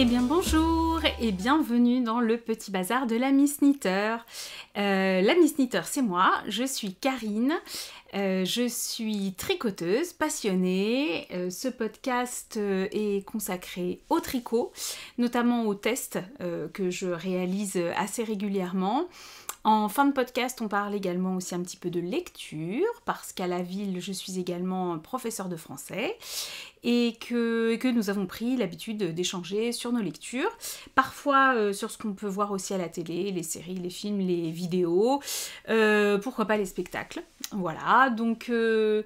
Eh bien bonjour et bienvenue dans le petit bazar de la Miss Knitter. Euh, la Miss Knitter, c'est moi, je suis Karine, euh, je suis tricoteuse, passionnée. Euh, ce podcast euh, est consacré au tricot, notamment aux tests que je réalise assez régulièrement en fin de podcast, on parle également aussi un petit peu de lecture, parce qu'à la ville, je suis également professeur de français et que, nous avons pris l'habitude d'échanger sur nos lectures, parfois euh, sur ce qu'on peut voir aussi à la télé, les séries, les films, les vidéos, euh, pourquoi pas les spectacles. Voilà, donc, euh,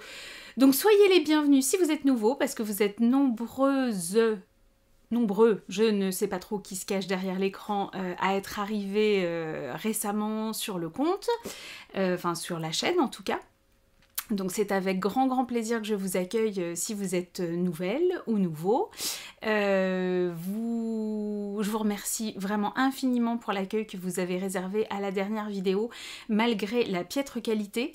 donc soyez les bienvenus si vous êtes nouveaux, parce que vous êtes nombreuses nombreux, je ne sais pas trop qui se cache derrière l'écran, euh, à être arrivés euh, récemment sur le compte, euh, enfin sur la chaîne en tout cas. Donc c'est avec grand grand plaisir que je vous accueille euh, si vous êtes euh, nouvelle ou nouveau. Euh, je vous remercie vraiment infiniment pour l'accueil que vous avez réservé à la dernière vidéo malgré la piètre qualité.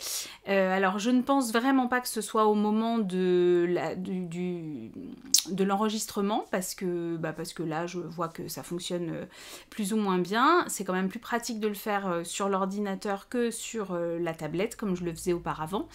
alors je ne pense vraiment pas que ce soit au moment de l'enregistrement parce, bah, parce que là je vois que ça fonctionne plus ou moins bien. C'est quand même plus pratique de le faire sur l'ordinateur que sur la tablette comme je le faisais auparavant.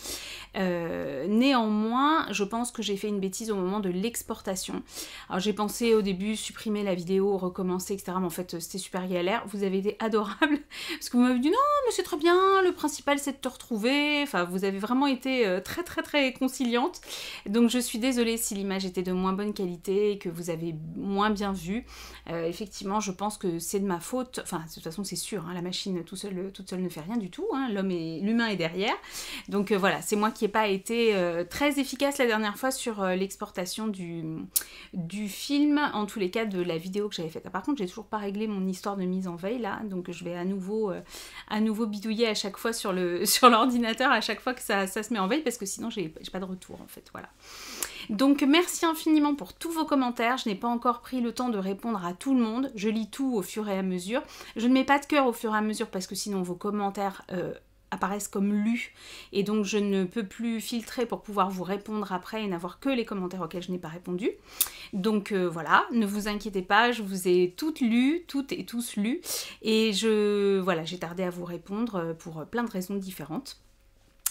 Euh, néanmoins, je pense que j'ai fait une bêtise au moment de l'exportation. Alors j'ai pensé au début supprimer la vidéo, recommencer, etc. Mais en fait, c'était super galère. Vous avez été adorable parce que vous m'avez dit non, mais c'est très bien, le principal c'est de te retrouver. Enfin, vous avez vraiment été euh, très très très conciliante. Donc je suis désolée si l'image était de moins bonne qualité et que vous avez moins bien vu. Euh, effectivement, je pense que c'est de ma faute. Enfin, de toute façon, c'est sûr, hein, la machine toute seule ne fait rien du tout. Hein. L'homme et l'humain est derrière. Donc voilà, c'est moi qui n'ai pas été euh, très efficace la dernière fois sur euh, l'exportation du, film, en tous les cas de la vidéo que j'avais faite. Ah, par contre, j'ai toujours pas réglé mon histoire de mise en veille là, donc je vais à nouveau, euh, à nouveau bidouiller à chaque fois sur l'ordinateur, sur à chaque fois que ça, se met en veille, parce que sinon, j'ai pas de retour en fait. Voilà. Donc merci infiniment pour tous vos commentaires. Je n'ai pas encore pris le temps de répondre à tout le monde. Je lis tout au fur et à mesure. Je ne mets pas de cœur au fur et à mesure parce que sinon vos commentaires apparaissent comme lus et donc je ne peux plus filtrer pour pouvoir vous répondre après et n'avoir que les commentaires auxquels je n'ai pas répondu. Donc euh, voilà, ne vous inquiétez pas, je vous ai toutes lues, toutes et tous lues et je voilà, j'ai tardé à vous répondre euh, pour euh, plein de raisons différentes.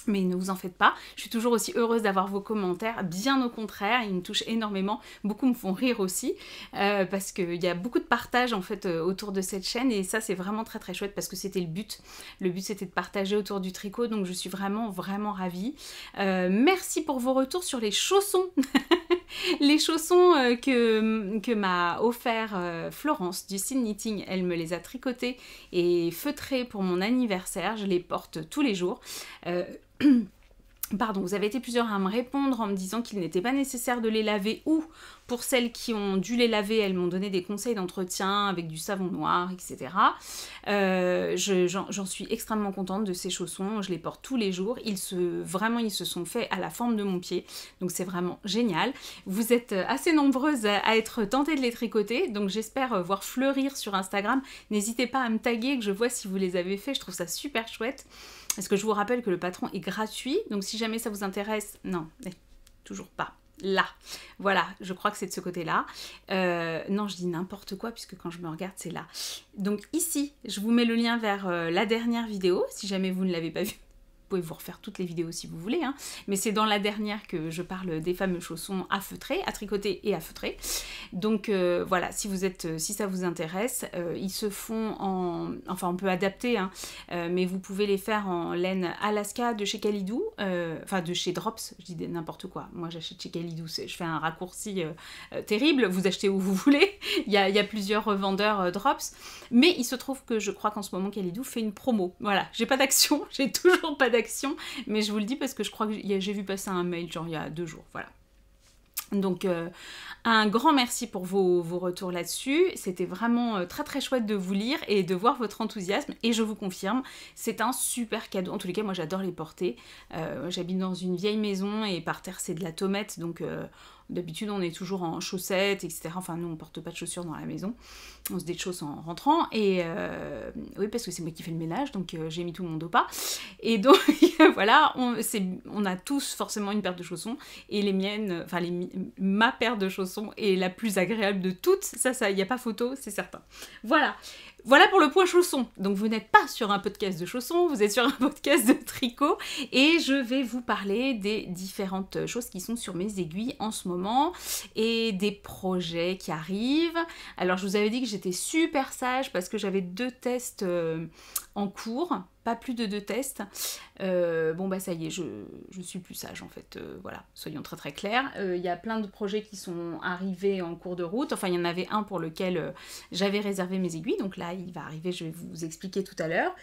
Mais ne vous en faites pas, je suis toujours aussi heureuse d'avoir vos commentaires, bien au contraire, ils me touchent énormément, beaucoup me font rire aussi, euh, parce qu'il y a beaucoup de partage en fait euh, autour de cette chaîne, et ça c'est vraiment très très chouette parce que c'était le but. Le but c'était de partager autour du tricot, donc je suis vraiment vraiment ravie. Euh, merci pour vos retours sur les chaussons, les chaussons que, m'a offert Florence du Sin Knitting, elle me les a tricotés et feutrés pour mon anniversaire, je les porte tous les jours Pardon, vous avez été plusieurs à me répondre en me disant qu'il n'était pas nécessaire de les laver ou pour celles qui ont dû les laver, elles m'ont donné des conseils d'entretien avec du savon noir, etc. Euh, j'en suis extrêmement contente de ces chaussons, je les porte tous les jours. Ils se, vraiment, ils se sont faits à la forme de mon pied, donc c'est vraiment génial. Vous êtes assez nombreuses à être tentées de les tricoter, donc j'espère voir fleurir sur Instagram. N'hésitez pas à me taguer, que je vois si vous les avez fait. je trouve ça super chouette. Est-ce que je vous rappelle que le patron est gratuit, donc si jamais ça vous intéresse, non, toujours pas. Là, voilà, je crois que c'est de ce côté-là. Euh, non, je dis n'importe quoi puisque quand je me regarde, c'est là. Donc ici, je vous mets le lien vers euh, la dernière vidéo, si jamais vous ne l'avez pas vue pouvez vous refaire toutes les vidéos si vous voulez, hein. mais c'est dans la dernière que je parle des fameux chaussons à feutrer, à tricoter et à feutrer. Donc euh, voilà, si vous êtes, euh, si ça vous intéresse, euh, ils se font en, enfin on peut adapter, hein, mais vous pouvez les faire en laine Alaska de chez Calidou, enfin de chez Drops, je dis n'importe quoi. Moi j'achète chez Calidou, je fais un raccourci terrible. Vous achetez où vous voulez, il y a, plusieurs revendeurs Drops, mais il se trouve que je crois qu'en ce moment Calidou fait une promo. Voilà, j'ai pas d'action, j'ai toujours pas d'action mais je vous le dis parce que je crois que j'ai vu passer un mail genre il y a deux jours, voilà. Donc euh, un grand merci pour vos, vos retours là-dessus. C'était vraiment euh, très très chouette de vous lire et de voir votre enthousiasme. Et je vous confirme, c'est un super cadeau. En tous les cas, moi j'adore les porter. Euh, j'habite dans une vieille maison et par terre c'est de la tomate. Donc D'habitude, on est toujours en chaussettes, etc. Enfin, nous, on porte pas de chaussures dans la maison. On se déchausse en rentrant. Et euh, oui, parce que c'est moi qui fais le ménage, donc euh, j'ai mis tout mon au pas. Et donc, voilà, on, on a tous forcément une paire de chaussons. Et les miennes, enfin, ma paire de chaussons est la plus agréable de toutes. Ça, ça, il n'y a pas photo, c'est certain. Voilà. Voilà pour le point chausson. Donc vous n'êtes pas sur un podcast de chaussons, vous êtes sur un podcast de tricot et je vais vous parler des différentes choses qui sont sur mes aiguilles en ce moment et des projets qui arrivent. Alors je vous avais dit que j'étais super sage parce que j'avais deux tests euh, en cours pas plus de deux tests. Euh, bon bah ça y est, je, je, suis plus sage en fait, euh, voilà, soyons très très clairs. Il euh, y a plein de projets qui sont arrivés en cours de route, enfin il y en avait un pour lequel j'avais réservé mes aiguilles, donc là il va arriver, je vais vous expliquer tout à l'heure.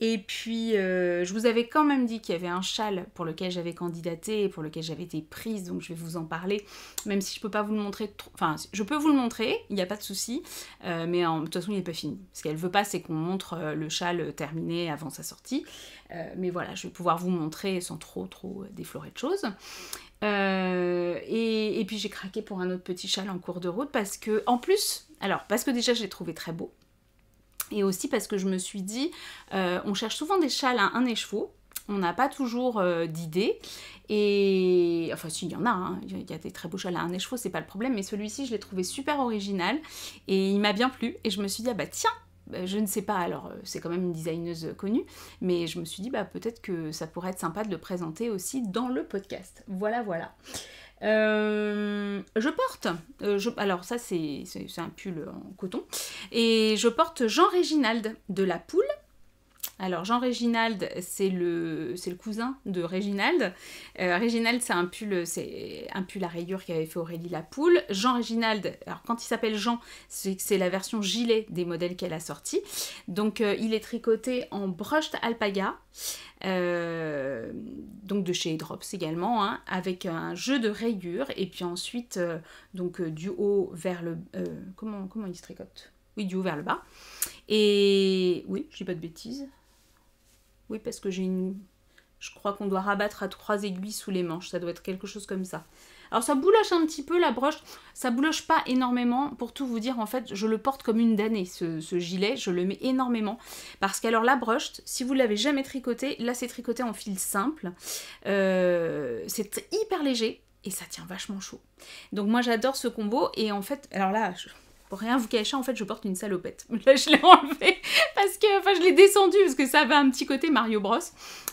Et puis je vous avais quand même dit qu'il y avait un châle pour lequel j'avais candidaté, pour lequel j'avais été prise, donc je vais vous en parler, même si je peux pas vous le montrer, enfin je peux vous le montrer, il n'y a pas de souci, mais en... de toute façon il n'est pas fini. Ce qu'elle veut pas c'est qu'on montre le châle terminé avant sa sortie. Euh, mais voilà, je vais pouvoir vous montrer sans trop trop déflorer de choses. Euh, et, puis j'ai craqué pour un autre petit châle en cours de route parce que, en plus, alors parce que déjà je l'ai trouvé très beau. Et aussi parce que je me suis dit, euh, on cherche souvent des châles à un écheveau, on n'a pas toujours d'idées. Et enfin, s'il y en hein. a, il y a des très beaux châles à un écheveau, c'est pas le problème, mais celui-ci, je l'ai trouvé super original et il m'a bien plu. Et je me suis dit, ah bah tiens, bah, je ne sais pas, alors euh, c'est quand même une designeuse connue, mais je me suis dit bah, peut-être que ça pourrait être sympa de le présenter aussi dans le podcast. Voilà, voilà. Euh, je porte, euh, alors ça c'est un pull en coton, et je porte Jean Réginald de La Poule, alors Jean Réginald, c'est le, cousin de Reginald. Euh, Reginald, c'est un pull, c'est un pull à rayures qu'avait fait Aurélie Lapoule. Jean Réginald, alors quand il s'appelle Jean, c'est la version gilet des modèles qu'elle a sortis. Donc euh, il est tricoté en brushed alpaga, euh, donc de chez Drops également, hein, avec un jeu de rayures et puis ensuite donc du haut vers le comment comment il se tricote Oui, du haut vers le bas. Et oui, je dis pas de bêtises. Oui, parce que j'ai une... Je crois qu'on doit rabattre à trois aiguilles sous les manches. Ça doit être quelque chose comme ça. Alors ça bouloche un petit peu la broche, ça bouloche pas énormément. Pour tout vous dire, en fait, je le porte comme une damnée, ce, gilet, je le mets énormément. Parce qu'alors la broche, si vous l'avez jamais tricoté, là c'est tricoté en fil simple. Euh, c'est hyper léger et ça tient vachement chaud. Donc moi j'adore ce combo et en fait, alors là pour rien vous cacher, en fait, je porte une salopette. Là, je l'ai enlevée parce que, enfin, je l'ai descendue parce que ça avait un petit côté Mario Bros.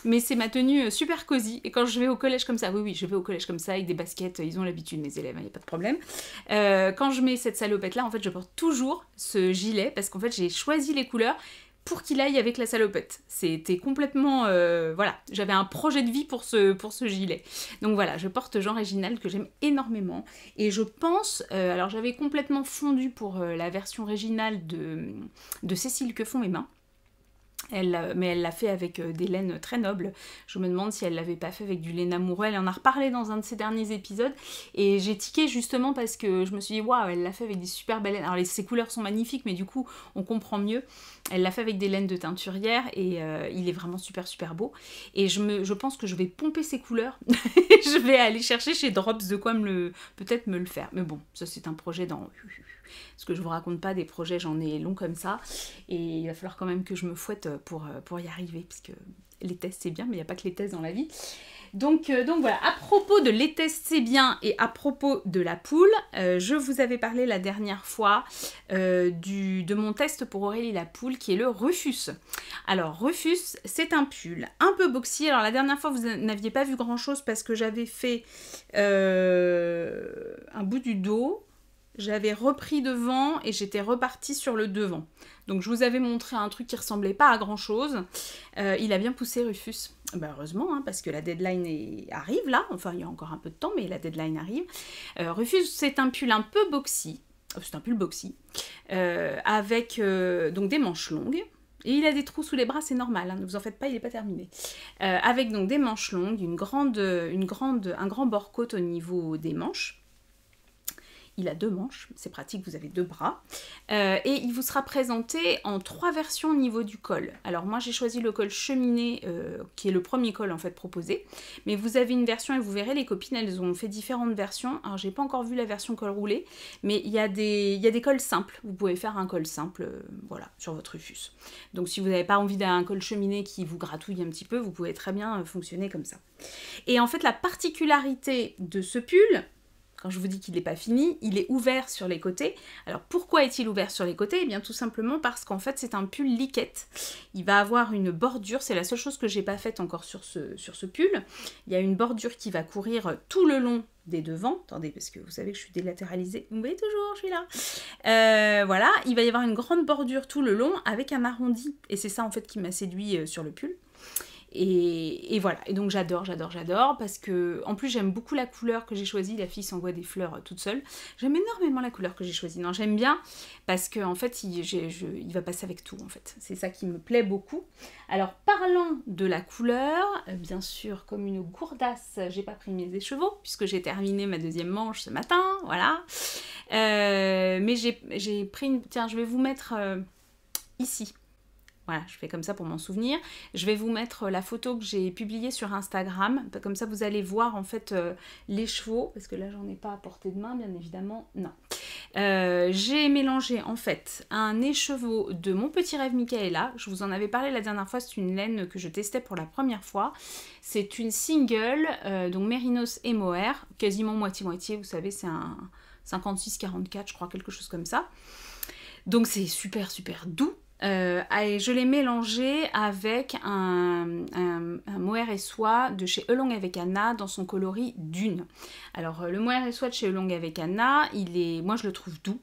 Mais c'est ma tenue euh, super cosy. Et quand je vais au collège comme ça, oui, oui, je vais au collège comme ça avec des baskets, euh, ils ont l'habitude, mes élèves, il hein, n'y a pas de problème. Euh, quand je mets cette salopette là, en fait, je porte toujours ce gilet parce qu'en fait, j'ai choisi les couleurs pour qu'il aille avec la salopette. C'était complètement... Euh, voilà, j'avais un projet de vie pour ce, pour ce gilet. Donc voilà, je porte Jean Réginal que j'aime énormément. Et je pense... Euh, alors j'avais complètement fondu pour euh, la version Réginal de, de Cécile Que font mes mains mais elle l'a fait avec euh, des laines très nobles. Je me demande si elle l'avait pas fait avec du laine amoureux. Elle en a reparlé dans un de ses derniers épisodes et j'ai tiqué justement parce que je me suis dit waouh, elle l'a fait avec des super belles laines. Alors ses couleurs sont magnifiques, mais du coup on comprend mieux. Elle l'a fait avec des laines de teinturière et euh, il est vraiment super super beau. Et je, me, pense que je vais pomper ses couleurs. je vais aller chercher chez Drops de quoi me peut-être me le faire. Mais bon, ça c'est un projet dans parce que je vous raconte pas des projets, j'en ai long comme ça, et il va falloir quand même que je me fouette pour, euh, pour y arriver, puisque les tests c'est bien, mais il n'y a pas que les tests dans la vie. Donc, euh, donc voilà, à propos de les tests c'est bien et à propos de la poule, euh, je vous avais parlé la dernière fois du, de mon test pour Aurélie la poule qui est le Rufus. Alors Rufus c'est un pull un peu boxy, alors la dernière fois vous n'aviez pas vu grand chose parce que j'avais fait un bout du dos, j'avais repris devant et j'étais repartie sur le devant. Donc je vous avais montré un truc qui ressemblait pas à grand chose. Euh, il a bien poussé Rufus. Bah, heureusement, hein, parce que la deadline arrive là. Enfin, il y a encore un peu de temps, mais la deadline arrive. Euh, Rufus, c'est un pull un peu boxy. Euh, c'est un pull boxy. avec donc des manches longues. Et il a des trous sous les bras, c'est normal, hein, ne vous en faites pas, il n'est pas terminé. avec donc des manches longues, grande, une grande, un grand bord côte au niveau des manches il a deux manches, c'est pratique, vous avez deux bras. Euh, et il vous sera présenté en trois versions au niveau du col. Alors moi j'ai choisi le col cheminée, euh, qui est le premier col en fait proposé. Mais vous avez une version et vous verrez, les copines elles ont fait différentes versions. Alors j'ai pas encore vu la version col roulé, mais il y, a des, cols simples. Vous pouvez faire un col simple, euh, voilà, sur votre rufus. Donc si vous n'avez pas envie d'un col cheminé qui vous gratouille un petit peu, vous pouvez très bien fonctionner comme ça. Et en fait la particularité de ce pull, quand je vous dis qu'il n'est pas fini, il est ouvert sur les côtés. Alors pourquoi est-il ouvert sur les côtés Eh bien tout simplement parce qu'en fait c'est un pull liquette. Il va avoir une bordure, c'est la seule chose que j'ai pas faite encore sur ce, sur ce pull. Il y a une bordure qui va courir tout le long des devants. Attendez, parce que vous savez que je suis délatéralisée. Vous voyez toujours, je suis là. Euh, voilà, il va y avoir une grande bordure tout le long avec un arrondi. Et c'est ça en fait qui m'a séduit euh, sur le pull. Et, voilà, et donc j'adore, j'adore, j'adore, parce que en plus j'aime beaucoup la couleur que j'ai choisie, la fille s'envoie des fleurs euh, toute seule. J'aime énormément la couleur que j'ai choisie, non j'aime bien, parce qu'en en fait il, va passer avec tout en fait, c'est ça qui me plaît beaucoup. Alors parlons de la couleur, euh, bien sûr comme une gourdasse, j'ai pas pris mes écheveaux, puisque j'ai terminé ma deuxième manche ce matin, voilà. Euh, mais j'ai pris une... Tiens, je vais vous mettre ici voilà, je fais comme ça pour m'en souvenir. Je vais vous mettre euh, la photo que j'ai publiée sur Instagram. Comme ça, vous allez voir en fait euh, les chevaux. Parce que là, j'en ai pas à portée de main, bien évidemment. Non. Euh, j'ai mélangé en fait un écheveau de mon petit rêve Michaela. Je vous en avais parlé la dernière fois. C'est une laine que je testais pour la première fois. C'est une single, donc Merinos et Mohair. Quasiment moitié-moitié, vous savez, c'est un 56-44, je crois, quelque chose comme ça. Donc c'est super super doux. Euh, et je l'ai mélangé avec un, un, mohair et soie de chez Elong avec Anna dans son coloris Dune. Alors euh, le mohair et soie de chez Elong avec Anna, il est, moi je le trouve doux.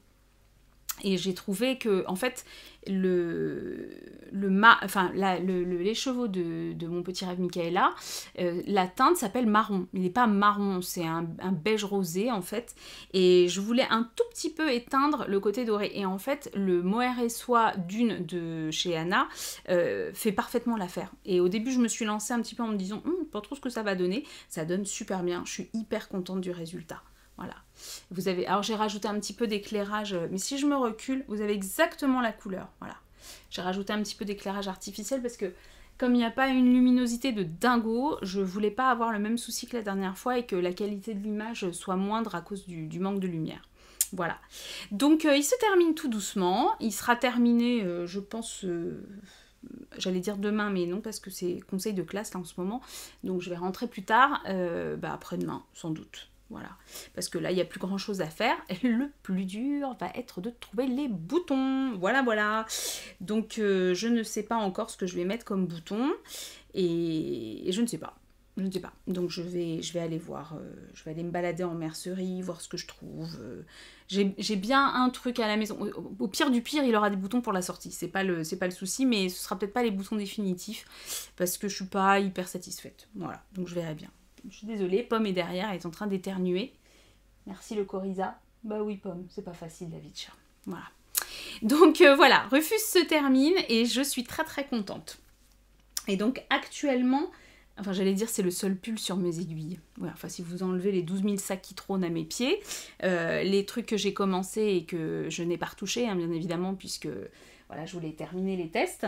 Et j'ai trouvé que, en fait, le, le, enfin, les chevaux de, mon petit rêve Michaela, euh, la teinte s'appelle marron. Il n'est pas marron, c'est un, beige rosé en fait. Et je voulais un tout petit peu éteindre le côté doré. Et en fait, le mohair et soie d'une de chez Anna euh, fait parfaitement l'affaire. Et au début, je me suis lancée un petit peu en me disant, hum, pas trop ce que ça va donner. Ça donne super bien. Je suis hyper contente du résultat. Voilà. Vous avez, alors j'ai rajouté un petit peu d'éclairage, euh, mais si je me recule, vous avez exactement la couleur. Voilà. J'ai rajouté un petit peu d'éclairage artificiel parce que comme il n'y a pas une luminosité de dingo, je voulais pas avoir le même souci que la dernière fois et que la qualité de l'image soit moindre à cause du, manque de lumière. Voilà. Donc euh, il se termine tout doucement. Il sera terminé, euh, je pense, j'allais dire demain, mais non, parce que c'est conseil de classe là en ce moment. Donc je vais rentrer plus tard, bah, après-demain, sans doute. Voilà. Parce que là, il n'y a plus grand chose à faire. Le plus dur va être de trouver les boutons. Voilà, voilà. Donc, euh, je ne sais pas encore ce que je vais mettre comme bouton. Et, je ne sais pas. Je ne sais pas. Donc, je vais, je vais aller voir. Euh, je vais aller me balader en mercerie, voir ce que je trouve. Euh, j'ai bien un truc à la maison. Au, pire du pire, il aura des boutons pour la sortie. C'est pas, le, pas le souci, mais ce sera peut-être pas les boutons définitifs. Parce que je suis pas hyper satisfaite. Voilà. Donc, je verrai bien. Je suis désolée, Pomme est derrière, elle est en train d'éternuer. Merci le Coriza. Bah oui, Pomme, c'est pas facile la vie de chat. Voilà. Donc euh, voilà, Rufus se termine et je suis très très contente. Et donc actuellement, enfin j'allais dire c'est le seul pull sur mes aiguilles. Voilà, enfin si vous enlevez les 12 000 sacs qui trônent à mes pieds, euh, les trucs que j'ai commencé et que je n'ai pas retouchés, hein, bien évidemment puisque voilà je voulais terminer les tests.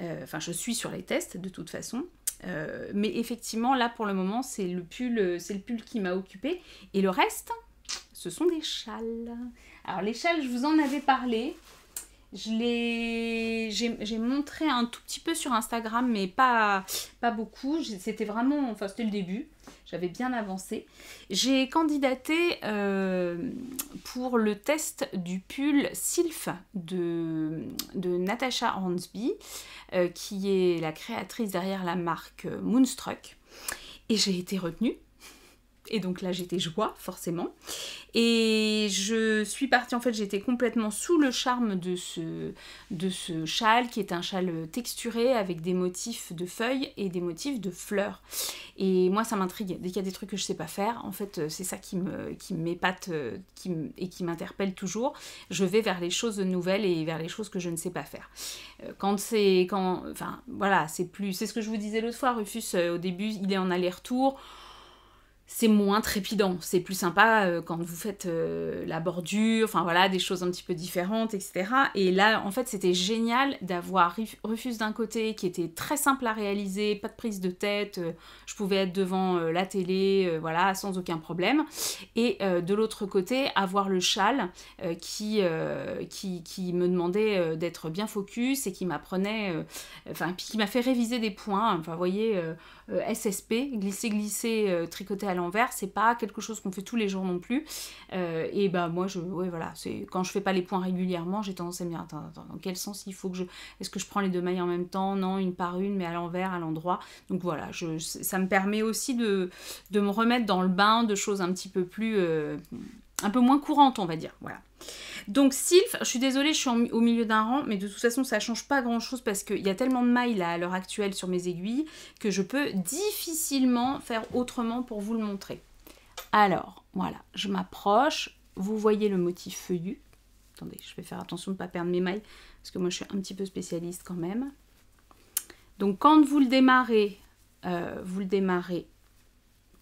Euh, enfin je suis sur les tests de toute façon. Euh, mais effectivement, là pour le moment, c'est le pull, euh, c'est le pull qui m'a occupé, Et le reste, ce sont des châles. Alors les châles, je vous en avais parlé j'ai montré un tout petit peu sur Instagram, mais pas, pas beaucoup. C'était vraiment, enfin le début, j'avais bien avancé. J'ai candidaté euh, pour le test du pull Sylph de, de Natasha Hansby, euh, qui est la créatrice derrière la marque Moonstruck. Et j'ai été retenue et donc là, j'étais joie, forcément. Et je suis partie, en fait, j'étais complètement sous le charme de ce, de ce châle, qui est un châle texturé avec des motifs de feuilles et des motifs de fleurs. Et moi, ça m'intrigue. Dès qu'il y a des trucs que je sais pas faire, en fait, euh, c'est ça qui me m'épate euh, qui et qui m'interpelle toujours. Je vais vers les choses nouvelles et vers les choses que je ne sais pas faire. Euh, quand c'est... Enfin, voilà, c'est plus... C'est ce que je vous disais l'autre fois, Rufus, au début, il est en aller-retour c'est moins trépidant, c'est plus sympa euh, quand vous faites euh, la bordure, enfin voilà, des choses un petit peu différentes, etc. Et là, en fait, c'était génial d'avoir Refuse d'un côté qui était très simple à réaliser, pas de prise de tête, euh, je pouvais être devant la télé, voilà, sans aucun problème. Et de l'autre côté, avoir le châle qui, qui, qui, me demandait d'être bien focus et qui m'apprenait, enfin, qui m'a fait réviser des points, enfin, vous voyez, euh, SSP, glisser, glisser, euh, tricoter à l'envers, c'est pas quelque chose qu'on fait tous les jours non plus. Euh, et bah moi je voilà, c'est quand je fais pas les points régulièrement, j'ai tendance à me dire attends, attends, dans quel sens il faut que je est-ce que je prends les deux mailles en même temps Non, une par une mais à l'envers, à l'endroit. Donc voilà, je, ça me permet aussi de, de me remettre dans le bain de choses un petit peu plus un peu moins courante, on va dire. Voilà. Donc Sylph, je suis désolée, je suis au milieu d'un rang, mais de toute façon, ça change pas grand-chose parce qu'il y a tellement de mailles là à l'heure actuelle sur mes aiguilles que je peux difficilement faire autrement pour vous le montrer. Alors, voilà, je m'approche, vous voyez le motif feuillu. Attendez, je vais faire attention de ne pas perdre mes mailles parce que moi, je suis un petit peu spécialiste quand même. Donc quand vous le démarrez, euh, vous le démarrez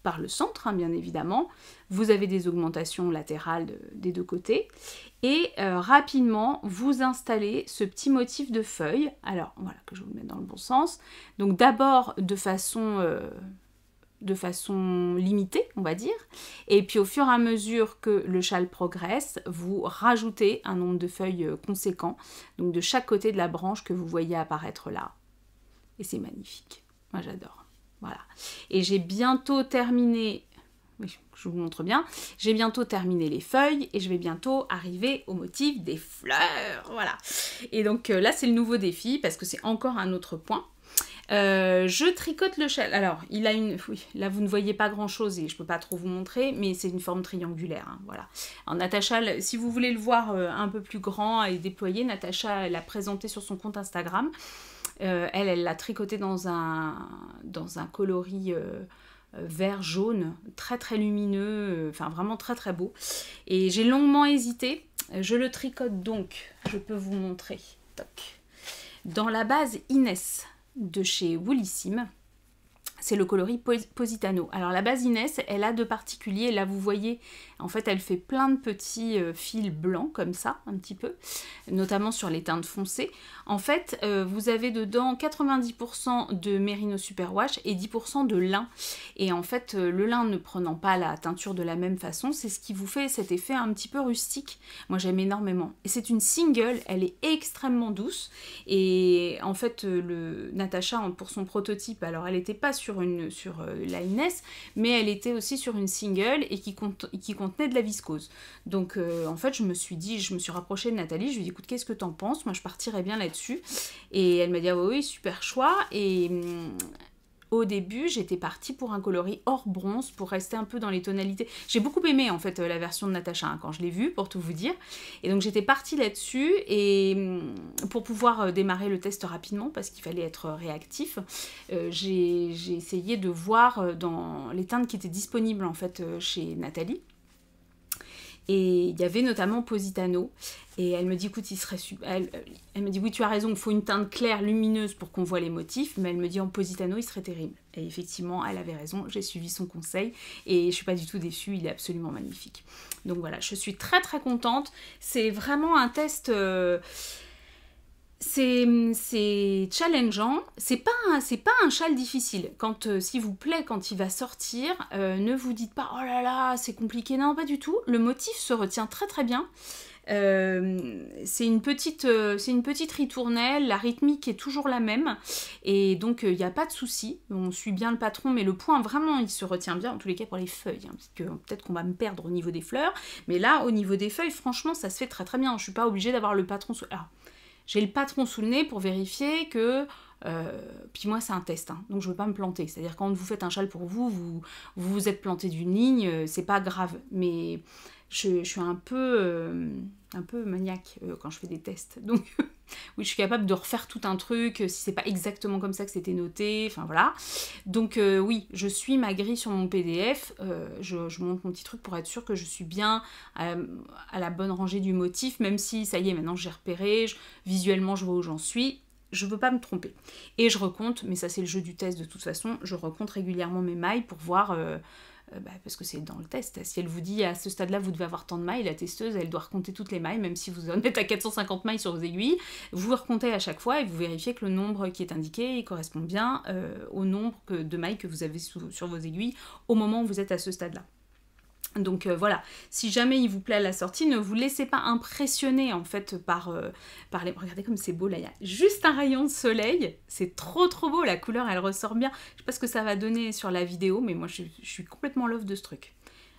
par le centre, hein, bien évidemment. Vous avez des augmentations latérales des deux côtés. Et euh, rapidement, vous installez ce petit motif de feuilles. Alors, voilà, que je vous le mette dans le bon sens. Donc d'abord de façon... Euh, de façon limitée, on va dire. Et puis au fur et à mesure que le châle progresse, vous rajoutez un nombre de feuilles euh, conséquent, donc de chaque côté de la branche que vous voyez apparaître là. Et c'est magnifique. Moi j'adore. Voilà. Et j'ai bientôt terminé, je vous montre bien, j'ai bientôt terminé les feuilles et je vais bientôt arriver au motif des fleurs. Voilà. Et donc euh, là, c'est le nouveau défi parce que c'est encore un autre point. Euh, je tricote le châle. Alors, il a une. Oui, là, vous ne voyez pas grand chose et je ne peux pas trop vous montrer, mais c'est une forme triangulaire. Hein, voilà. Alors, Natacha, si vous voulez le voir euh, un peu plus grand et déployé, Natacha l'a présenté sur son compte Instagram. Euh, elle, elle l'a tricoté dans un, dans un coloris euh, euh, vert jaune, très très lumineux, enfin vraiment très très beau. Et j'ai longuement hésité. Je le tricote donc, je peux vous montrer. Toc. Dans la base Inès de chez Woolissime c'est le coloris Positano. Alors la base elle a de particulier, là vous voyez, en fait elle fait plein de petits euh, fils blancs comme ça, un petit peu, notamment sur les teintes foncées. En fait, euh, vous avez dedans 90% de Merino Superwash et 10% de lin. Et en fait, euh, le lin ne prenant pas la teinture de la même façon, c'est ce qui vous fait cet effet un petit peu rustique. Moi j'aime énormément. Et c'est une single, elle est extrêmement douce. Et en fait, le Natacha, pour son prototype, alors elle n'était pas sur sur, une, sur euh, la mais elle était aussi sur une single et qui, qui contenait de la viscose. Donc euh, en fait, je me suis dit, je me suis rapprochée de Nathalie, je lui ai dit, écoute, qu'est-ce que t'en penses Moi, je partirais bien là-dessus. Et elle m'a dit, ah, oui, super choix. Et hum, au début, j'étais partie pour un coloris hors bronze pour rester un peu dans les tonalités. J'ai beaucoup aimé en fait euh, la version de Natacha hein, quand je l'ai vue, pour tout vous dire. Et donc j'étais partie là-dessus et mm, pour pouvoir euh, démarrer le test rapidement parce qu'il fallait être réactif, euh, j'ai essayé de voir dans les teintes qui étaient disponibles en fait chez Nathalie. Et il y avait notamment Positano. Et elle me dit, écoute, il serait euh, Elle, me dit, oui, tu as raison, il faut une teinte claire, lumineuse pour qu'on voit les motifs. Mais elle me dit, en Positano, il serait terrible. Et effectivement, elle avait raison, j'ai suivi son conseil. Et je suis pas du tout déçue, il est absolument magnifique. Donc voilà, je suis très très contente. C'est vraiment un test. Euh, Hum, c'est challengeant, c'est pas c'est pas un châle difficile. Quand euh, s'il vous plaît, quand il va sortir, euh, ne vous dites pas oh là là, c'est compliqué. Non, pas du tout. Le motif se retient très très bien. Euh, c'est une petite c'est une petite ritournelle, la rythmique est toujours la même et donc il n'y a pas de souci. On suit bien le patron, mais le point vraiment il se retient bien. En tous les cas pour les feuilles, hein, peut-être qu'on va me perdre au niveau des fleurs, mais là au niveau des feuilles, franchement ça se fait très très bien. Je suis pas obligée d'avoir le patron j'ai le patron sous le nez pour vérifier que euh, puis moi, c'est un test, hein. donc je ne veux pas me planter. C'est-à-dire quand vous faites un châle pour vous, vous vous, vous êtes planté d'une ligne, euh, c'est pas grave. Mais je, suis un peu, euh, un peu maniaque euh, quand je fais des tests. Donc oui, je suis capable de refaire tout un truc euh, si c'est pas exactement comme ça que c'était noté. Enfin voilà. Donc oui, je suis ma grille sur mon PDF. Je, montre monte mon petit truc pour être sûr que je suis bien à, la bonne rangée du motif, même si ça y est, maintenant j'ai repéré, visuellement je vois où j'en suis je veux pas me tromper. Et je recompte, mais ça c'est le jeu du test de toute façon, je recompte régulièrement mes mailles pour voir euh, bah, parce que c'est dans le test. Si elle vous dit à ce stade-là, vous devez avoir tant de mailles, la testeuse, elle doit recompter toutes les mailles, même si vous en êtes à 450 mailles sur vos aiguilles. Vous recomptez à chaque fois et vous vérifiez que le nombre qui est indiqué correspond bien euh, au nombre de mailles que vous avez sur vos aiguilles au moment où vous êtes à ce stade-là. Donc euh, voilà, si jamais il vous plaît à la sortie, ne vous laissez pas impressionner en fait par, euh, par les... Regardez comme c'est beau là, il y a juste un rayon de soleil, c'est trop trop beau, la couleur elle ressort bien. Je sais pas ce que ça va donner sur la vidéo, mais moi je, suis complètement love de ce truc.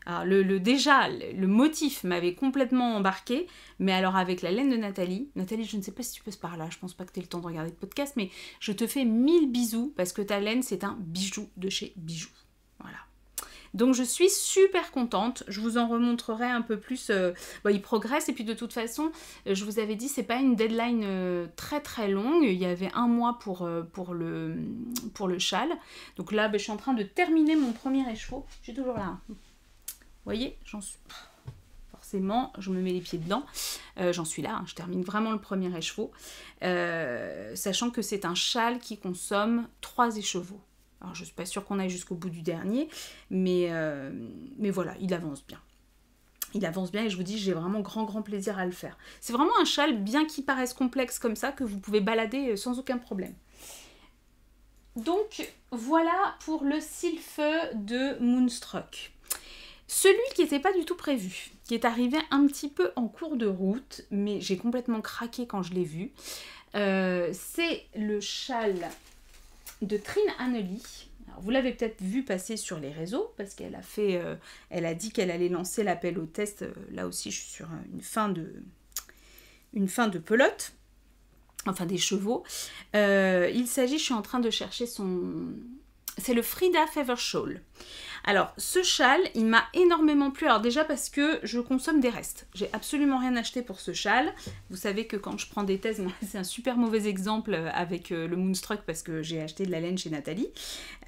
Alors le, déjà, le, motif m'avait complètement embarqué, mais alors avec la laine de Nathalie, Nathalie je ne sais pas si tu peux par là, je pense pas que tu aies le temps de regarder le podcast, mais je te fais mille bisous parce que ta laine c'est un bijou de chez Bijoux. Voilà. Donc je suis super contente. Je vous en remontrerai un peu plus. Euh, bah, il progresse et puis de toute façon, euh, je vous avais dit, c'est pas une deadline euh, très très longue. Il y avait un mois pour, pour, le, pour le châle. Donc là, bah, je suis en train de terminer mon premier écheveau. Je suis toujours là. Hein. Vous voyez, j'en suis forcément, je me mets les pieds dedans. J'en suis là, hein. je termine vraiment le premier écheveau, sachant que c'est un châle qui consomme trois échevaux. Alors je suis pas sûre qu'on aille jusqu'au bout du dernier, mais, euh, mais voilà, il avance bien. Il avance bien et je vous dis, j'ai vraiment grand grand plaisir à le faire. C'est vraiment un châle, bien qu'il paraisse complexe comme ça, que vous pouvez balader euh, sans aucun problème. Donc voilà pour le sylphe de Moonstruck. Celui qui n'était pas du tout prévu, qui est arrivé un petit peu en cours de route, mais j'ai complètement craqué quand je l'ai vu, euh, c'est le châle de Trine Anneli. vous l'avez peut-être vu passer sur les réseaux parce qu'elle a fait, euh, elle a dit qu'elle allait lancer l'appel au test. Euh, là aussi, je suis sur euh, une fin de, une fin de pelote, enfin des chevaux. il s'agit, je suis en train de chercher son, c'est le Frida Fevershall. Alors, ce châle, il m'a énormément plu. Alors déjà parce que je consomme des restes. J'ai absolument rien acheté pour ce châle. Vous savez que quand je prends des thèses, c'est un super mauvais exemple euh, avec euh, le Moonstruck parce que j'ai acheté de la laine chez Nathalie.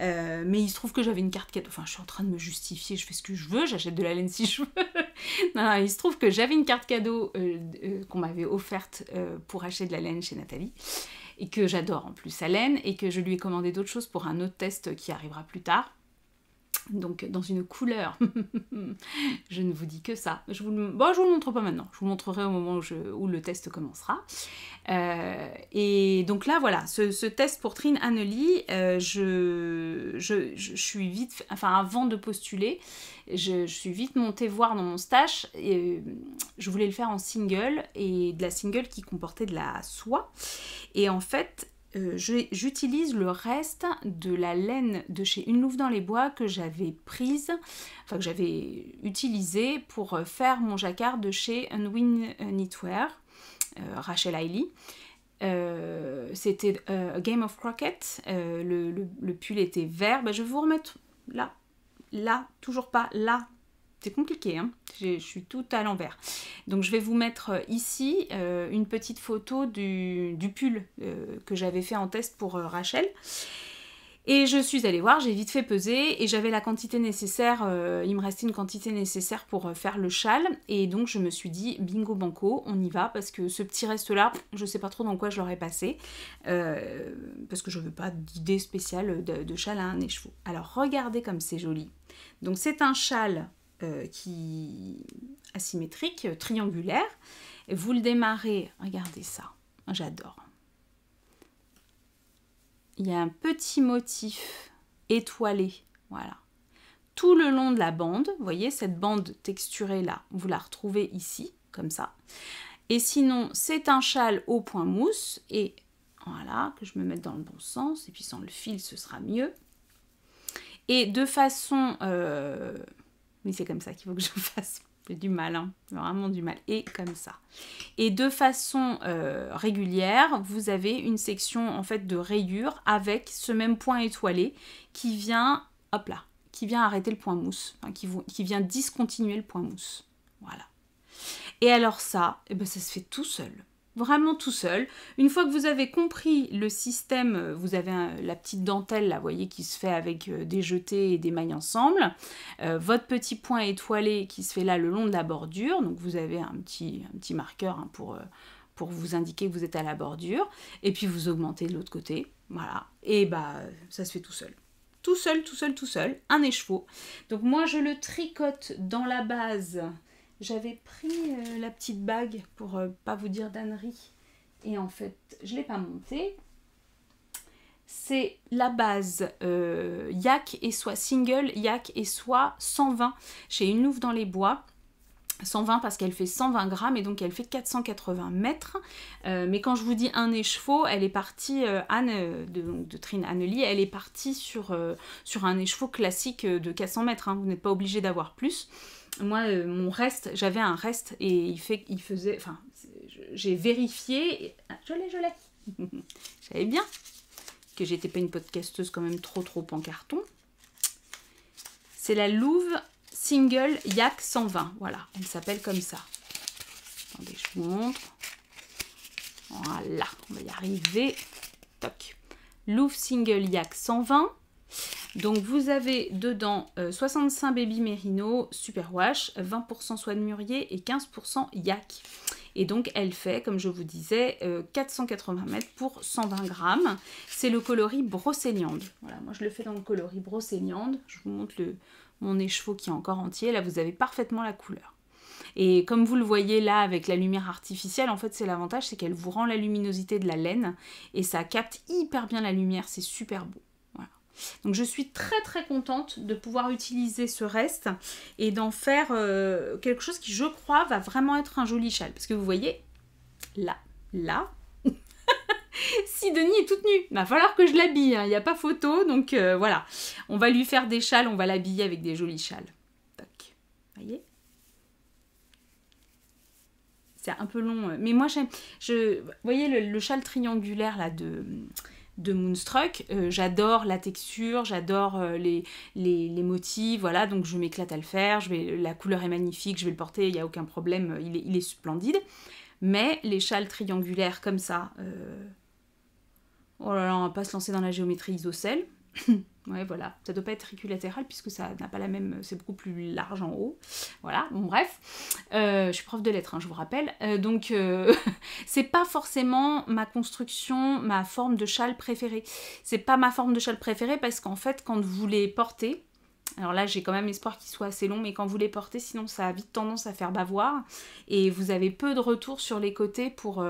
Euh, mais il se trouve que j'avais une carte cadeau. Enfin, je suis en train de me justifier. Je fais ce que je veux. J'achète de la laine si je veux. non, il se trouve que j'avais une carte cadeau qu'on m'avait offerte pour acheter de la laine chez Nathalie et que j'adore en plus sa laine et que je lui ai commandé d'autres choses pour un autre test qui arrivera plus tard donc dans une couleur. je ne vous dis que ça. Je vous bon, bah, je vous le montre pas maintenant. Je vous le montrerai au moment où, le test commencera. Euh, et donc là, voilà, ce, test pour Trine Anneli, euh, je, suis vite, enfin avant de postuler, je, suis vite montée voir dans mon stage. Et, euh, je voulais le faire en single et de la single qui comportait de la soie. Et en fait, euh, j'utilise le reste de la laine de chez Une Louve dans les Bois que j'avais prise, enfin que j'avais utilisée pour euh, faire mon jacquard de chez Unwin Knitwear, euh, Rachel Hailey. C'était Game of Croquet, le, pull était vert, ben, je vais vous remettre là, là, toujours pas là c'est compliqué, hein. je suis tout à l'envers. Donc je vais vous mettre euh, ici euh, une petite photo du, pull euh, que j'avais fait en test pour Rachel. Et je suis allée voir, j'ai vite fait peser et j'avais la quantité nécessaire, il me restait une quantité nécessaire pour faire le châle. Et donc je me suis dit, bingo banco, on y va parce que ce petit reste-là, je sais pas trop dans quoi je l'aurais passé. parce que je veux pas d'idée spéciale de, de châle à un écheveau. Alors regardez comme c'est joli. Donc c'est un châle euh, qui asymétrique, euh, triangulaire. vous le démarrez, regardez ça, j'adore. Il y a un petit motif étoilé, voilà. Tout le long de la bande, vous voyez cette bande texturée là, vous la retrouvez ici, comme ça. Et sinon, c'est un châle au point mousse et voilà, que je me mette dans le bon sens, et puis sans le fil, ce sera mieux. Et de façon euh, oui c'est comme ça qu'il faut que je fasse. J'ai du mal, hein, vraiment du mal. Et comme ça. Et de façon euh, régulière, vous avez une section en fait de rayures avec ce même point étoilé qui vient, hop là, qui vient arrêter le point mousse, qui, vient discontinuer le point mousse. Voilà. Et alors ça, eh ben, ça se fait tout seul vraiment tout seul. Une fois que vous avez compris le système, euh, vous avez la petite dentelle, là, voyez, qui se fait avec euh, des jetés et des mailles ensemble. Euh, votre petit point étoilé qui se fait là le long de la bordure. Donc vous avez un petit, un petit marqueur hein, pour, pour vous indiquer que vous êtes à la bordure. Et puis vous augmentez de l'autre côté. Voilà. Et bah, ça se fait tout seul tout seul, tout seul, tout seul, un écheveau. Donc moi je le tricote dans la base j'avais pris euh, la petite bague pour ne euh, pas vous dire d'ânerie. Et en fait, je ne l'ai pas montée. C'est la base euh, Yak et soit single, Yak et soit 120 J'ai Une Louve dans les Bois. 120 parce qu'elle fait 120 grammes et donc elle fait 480 mètres. mais quand je vous dis un écheveau, elle est partie, Anne, de, donc de Trine Anneli, elle est partie sur, un écheveau classique de 400 mètres. Hein. Vous n'êtes pas obligé d'avoir plus moi, euh, mon reste, j'avais un reste et il, fait, il faisait. Enfin, j'ai vérifié. Ah, je l'ai, je l'ai. J'avais bien que j'étais pas une podcasteuse quand même trop trop en carton. C'est la Louve Single Yak 120. Voilà, elle s'appelle comme ça. Attendez, je vous montre. Voilà, on va y arriver. Toc. Louve Single Yak 120. Donc vous avez dedans 65 euh, baby merino super wash, 20% soie de mûrier et 15% yak. Et donc elle fait, comme je vous disais, 480 euh, mètres pour 120 grammes. C'est le coloris brocéliande. Voilà, moi je le fais dans le coloris brocéliande. Je vous montre le, mon écheveau qui est encore entier. Là vous avez parfaitement la couleur. Et comme vous le voyez là avec la lumière artificielle, en fait c'est l'avantage, c'est qu'elle vous rend la luminosité de la laine et ça capte hyper bien la lumière, c'est super beau. Donc je suis très très contente de pouvoir utiliser ce reste et d'en faire euh, quelque chose qui je crois va vraiment être un joli châle. Parce que vous voyez, là, là, si Denis est toute nue, il va falloir que je l'habille, hein. il n'y a pas photo, donc euh, voilà. On va lui faire des châles, on va l'habiller avec des jolis châles. Toc, voyez c'est un peu long, euh, mais moi j'aime. Je, vous voyez le, châle triangulaire là de de Moonstruck. Euh, j'adore la texture, j'adore euh, les, motifs, voilà, donc je m'éclate à le faire, la couleur est magnifique, je vais le porter, il n'y a aucun problème, euh, il est, splendide. Mais les châles triangulaires comme ça, euh... oh là là, on va pas se lancer dans la géométrie isocèle, ouais, voilà. Ça doit pas être triculatéral puisque ça n'a pas la même. C'est beaucoup plus large en haut. Voilà, bon, bref. Euh, je suis prof de lettres, hein, je vous rappelle. Euh, donc, euh, c'est pas forcément ma construction, ma forme de châle préférée. C'est pas ma forme de châle préférée parce qu'en fait, quand vous les portez, alors là, j'ai quand même espoir qu'il soit assez long, mais quand vous les portez, sinon ça a vite tendance à faire bavoir. Et vous avez peu de retour sur les côtés pour,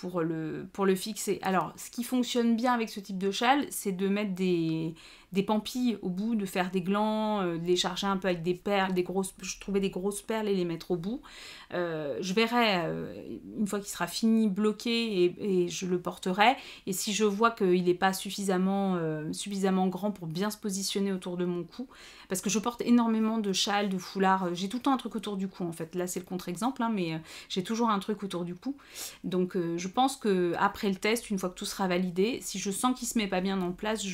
pour le, pour le fixer. Alors, ce qui fonctionne bien avec ce type de châle, c'est de mettre des, des pampilles au bout, de faire des glands, euh, de les charger un peu avec des perles, des grosses, je trouvais des grosses perles et les mettre au bout. Euh, je verrai, euh, une fois qu'il sera fini, bloqué, et, je le porterai. Et si je vois qu'il n'est pas suffisamment, suffisamment grand pour bien se positionner autour de mon cou, parce que je porte énormément de châles, de foulards, j'ai tout le temps un truc autour du cou en fait. Là c'est le contre-exemple, hein, mais j'ai toujours un truc autour du cou. Donc je pense que après le test, une fois que tout sera validé, si je sens qu'il se met pas bien en place,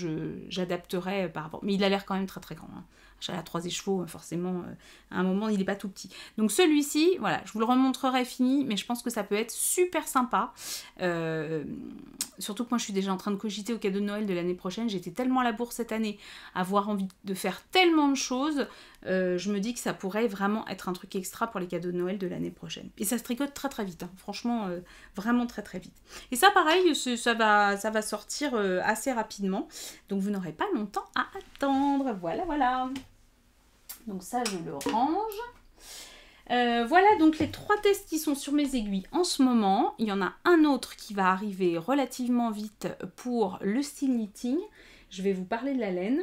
j'adapterai euh, par Mais il a l'air quand même très très grand. Hein. à trois échevaux, euh, forcément, euh, à un moment, il n'est pas tout petit. Donc celui-ci, voilà, je vous le remontrerai fini, mais je pense que ça peut être super sympa. surtout que moi, je suis déjà en train de cogiter au cadeau de Noël de l'année prochaine. J'étais tellement à la bourse cette année, avoir envie de faire tellement de choses. Euh, je me dis que ça pourrait vraiment être un truc extra pour les cadeaux de Noël de l'année prochaine. Et ça se tricote très très vite, hein. franchement, euh, vraiment très très vite. Et ça, pareil, ça va, ça va sortir euh, assez rapidement, donc vous n'aurez pas longtemps à attendre. Voilà, voilà. Donc ça, je le range. voilà donc les trois tests qui sont sur mes aiguilles en ce moment. Il y en a un autre qui va arriver relativement vite pour le style knitting. Je vais vous parler de la laine.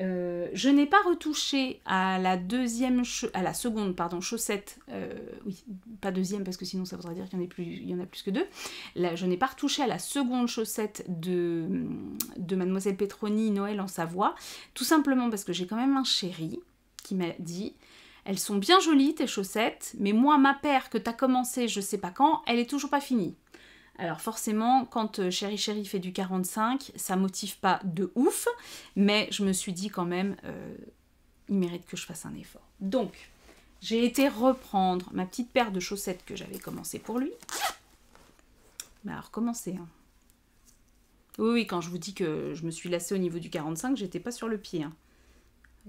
Euh, je n'ai pas retouché à la deuxième à la seconde pardon chaussette euh, oui pas deuxième parce que sinon ça voudrait dire qu'il y en a plus y en a plus que deux je n'ai pas retouché à la seconde chaussette de, de mademoiselle Petroni Noël en Savoie tout simplement parce que j'ai quand même un chéri qui m'a dit elles sont bien jolies tes chaussettes mais moi ma paire que t'as commencé je sais pas quand elle est toujours pas finie alors forcément, quand euh, Chéri Chéri fait du 45, ça motive pas de ouf, mais je me suis dit quand même, euh, il mérite que je fasse un effort. Donc, j'ai été reprendre ma petite paire de chaussettes que j'avais commencé pour lui. Mais bah, alors, commencé, hein. Oui, oui, quand je vous dis que je me suis lassée au niveau du 45, j'étais pas sur le pied. Hein.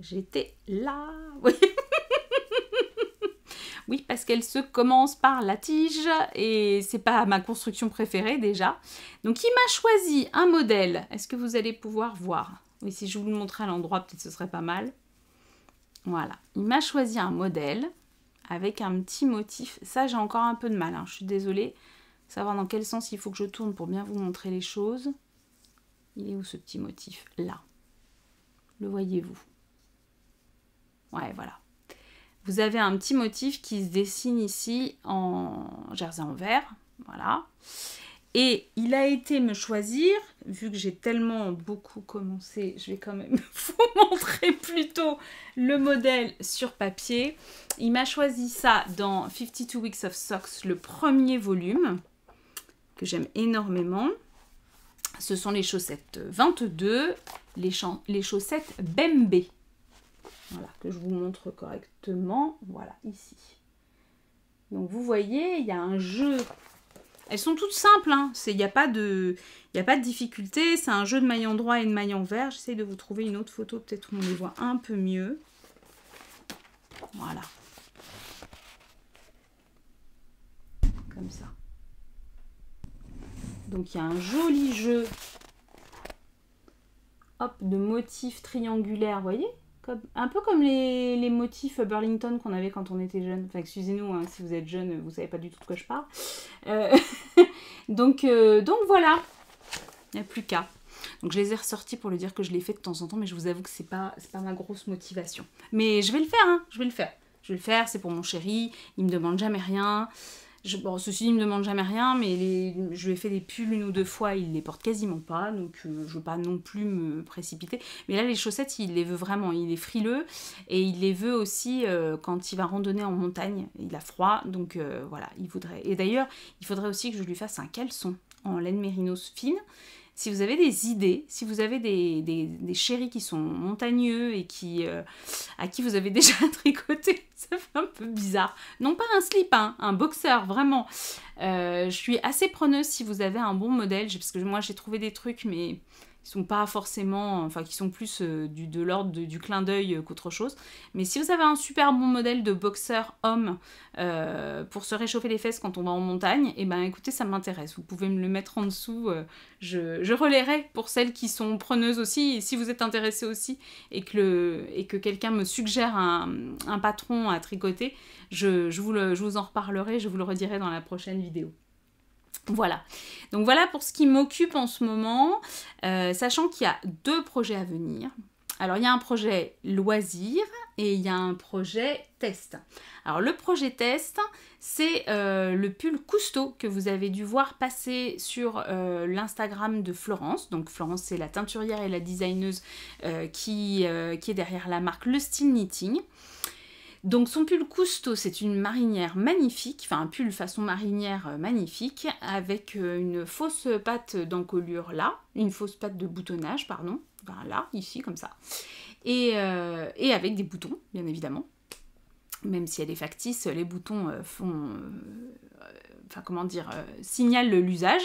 J'étais là. Oui, oui, parce qu'elle se commence par la tige et c'est pas ma construction préférée déjà. Donc il m'a choisi un modèle. Est-ce que vous allez pouvoir voir Oui, si je vous le montrais à l'endroit, peut-être ce serait pas mal. Voilà, il m'a choisi un modèle avec un petit motif. Ça, j'ai encore un peu de mal, hein. je suis désolée. Savoir dans quel sens il faut que je tourne pour bien vous montrer les choses. Il est où ce petit motif Là. Le voyez-vous Ouais, voilà vous avez un petit motif qui se dessine ici en jersey en vert. Voilà. Et il a été me choisir, vu que j'ai tellement beaucoup commencé, je vais quand même vous montrer plutôt le modèle sur papier. Il m'a choisi ça dans 52 Weeks of Socks, le premier volume, que j'aime énormément. Ce sont les chaussettes 22, les, les chaussettes Bembe. Voilà, que je vous montre correctement. Voilà, ici. Donc vous voyez, il y a un jeu. Elles sont toutes simples, hein. Il n'y a, pas de... a pas de difficulté. C'est un jeu de maille en droit et de maille en vert. J'essaie de vous trouver une autre photo, peut-être on les voit un peu mieux. Voilà. Comme ça. Donc il y a un joli jeu hop, de motifs triangulaires, vous voyez un peu comme les, motifs Burlington qu'on avait quand on était jeune. Enfin, excusez-nous, hein, si vous êtes jeune, vous savez pas du tout de quoi je parle. Euh, donc, euh, donc voilà, il n'y a plus qu'à. Donc je les ai ressortis pour le dire que je les fais de temps en temps, mais je vous avoue que c'est pas, pas ma grosse motivation. Mais je vais le faire, hein, je vais le faire. Je vais le faire, c'est pour mon chéri, il me demande jamais rien bon, ceci, ne me demande jamais rien, mais je lui ai fait des pulls une ou deux fois, il les porte quasiment pas, donc je euh, je veux pas non plus me précipiter. Mais là, les chaussettes, il les veut vraiment, il est frileux et il les veut aussi euh, quand il va randonner en montagne, il a froid, donc euh, voilà, il voudrait. Et d'ailleurs, il faudrait aussi que je lui fasse un caleçon en laine mérinos fine si vous avez des idées, si vous avez des, des, chéris qui sont montagneux et qui, euh, à qui vous avez déjà tricoté, ça fait un peu bizarre. Non pas un slip, hein, un boxeur, vraiment. Euh, je suis assez preneuse si vous avez un bon modèle, parce que moi j'ai trouvé des trucs, mais qui sont pas forcément, enfin qui sont plus euh, du, de l'ordre du clin d'œil euh, qu'autre chose. Mais si vous avez un super bon modèle de boxeur homme euh, pour se réchauffer les fesses quand on va en montagne, et eh ben écoutez, ça m'intéresse. Vous pouvez me le mettre en dessous, je, je relayerai pour celles qui sont preneuses aussi. si vous êtes intéressé aussi et que, et que quelqu'un me suggère un, patron à tricoter, je, vous je vous en reparlerai, je vous le redirai dans la prochaine vidéo. Voilà. Donc voilà pour ce qui m'occupe en ce moment, euh, sachant qu'il y a deux projets à venir. Alors il y a un projet loisir et il y a un projet test. Alors le projet test, c'est euh, le pull Cousteau que vous avez dû voir passer sur euh, l'Instagram de Florence. Donc Florence, c'est la teinturière et la designeuse qui, qui, est derrière la marque Le Style Knitting. Donc son pull Cousteau, c'est une marinière magnifique, enfin un pull façon marinière euh, magnifique, avec euh, une fausse patte d'encolure là, une fausse patte de boutonnage, pardon, là, ici, comme ça, euh, et, avec des boutons, bien évidemment. Même si elle est factice, les boutons font... enfin comment dire, signalent l'usage.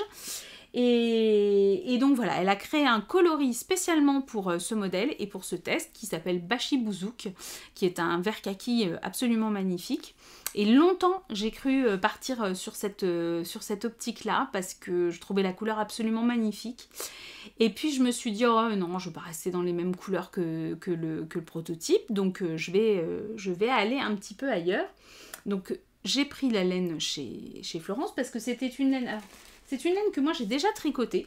Et, donc voilà, elle a créé un coloris spécialement pour euh, ce modèle et pour ce test qui s'appelle Bashi Bouzouk, qui est un vert kaki euh, absolument magnifique. Et longtemps, j'ai cru euh, partir sur cette, sur cette optique-là parce que je trouvais la couleur absolument magnifique. Et puis je me suis dit, oh non, je vais pas rester dans les mêmes couleurs que, le, prototype, donc je vais, aller un petit peu ailleurs. Donc j'ai pris la laine chez, chez Florence parce que c'était une laine... Ah, c'est une laine que moi j'ai déjà tricotée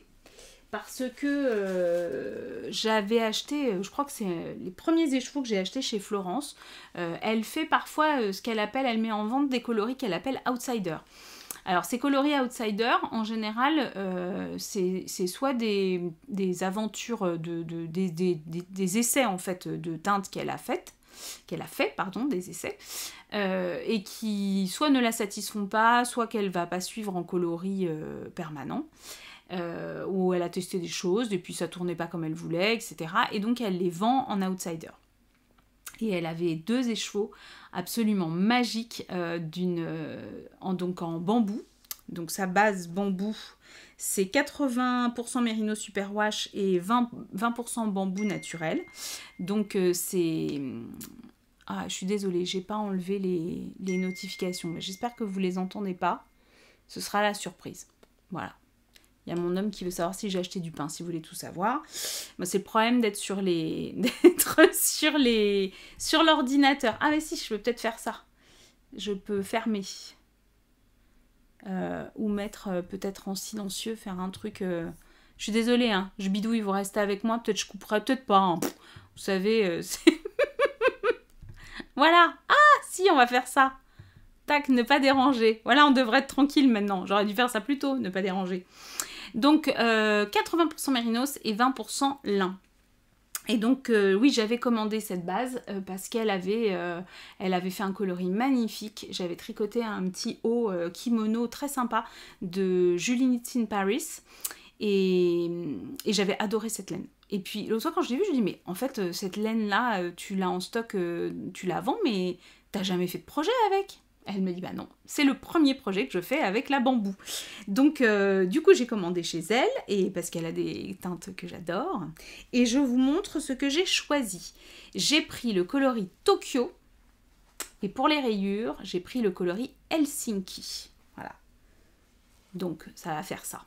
parce que euh, j'avais acheté, euh, je crois que c'est euh, les premiers écheveaux que j'ai achetés chez Florence. elle fait parfois ce qu'elle appelle, elle met en vente des coloris qu'elle appelle outsider. Alors ces coloris outsider, en général, c'est soit des, aventures, de, des, essais en fait de teintes qu'elle a faites, qu'elle a fait, pardon, des essais, euh, et qui soit ne la satisfont pas, soit qu'elle va pas suivre en coloris euh, permanent. Euh, où elle a testé des choses, et puis ça tournait pas comme elle voulait, etc. Et donc elle les vend en outsider. Et elle avait deux échevaux absolument magiques d'une, donc en bambou. Donc sa base bambou c'est 80% mérino superwash et 20%, bambou naturel. Donc euh, c'est... Ah, je suis désolée, j'ai pas enlevé les, les notifications, mais j'espère que vous les entendez pas. Ce sera la surprise. Voilà. Il y a mon homme qui veut savoir si j'ai acheté du pain, si vous voulez tout savoir. Moi, c'est le problème d'être sur les. d'être sur les. sur l'ordinateur. Ah mais si, je peux peut-être faire ça. Je peux fermer. Euh, ou mettre euh, peut-être en silencieux, faire un truc. Euh, je suis désolée, hein, je bidouille, vous restez avec moi, peut-être je couperai, peut-être pas. Hein. vous savez, voilà Ah si, on va faire ça Tac, ne pas déranger. Voilà, on devrait être tranquille maintenant. J'aurais dû faire ça plus tôt, ne pas déranger. Donc, 80% mérinos et 20% lin. Et donc euh, oui, j'avais commandé cette base euh, parce qu'elle avait, euh, elle avait fait un coloris magnifique. J'avais tricoté un petit haut kimono très sympa de Julie Paris et, j'avais adoré cette laine. Et puis l'autre fois quand je l'ai vue, je me dis mais en fait cette laine là, tu l'as en stock, tu la vends, mais t'as jamais fait de projet avec elle me dit bah non, c'est le premier projet que je fais avec la bambou. Donc euh, du coup j'ai commandé chez elle et parce qu'elle a des teintes que j'adore et je vous montre ce que j'ai choisi. J'ai pris le coloris Tokyo et pour les rayures j'ai pris le coloris Helsinki. Voilà. Donc ça va faire ça.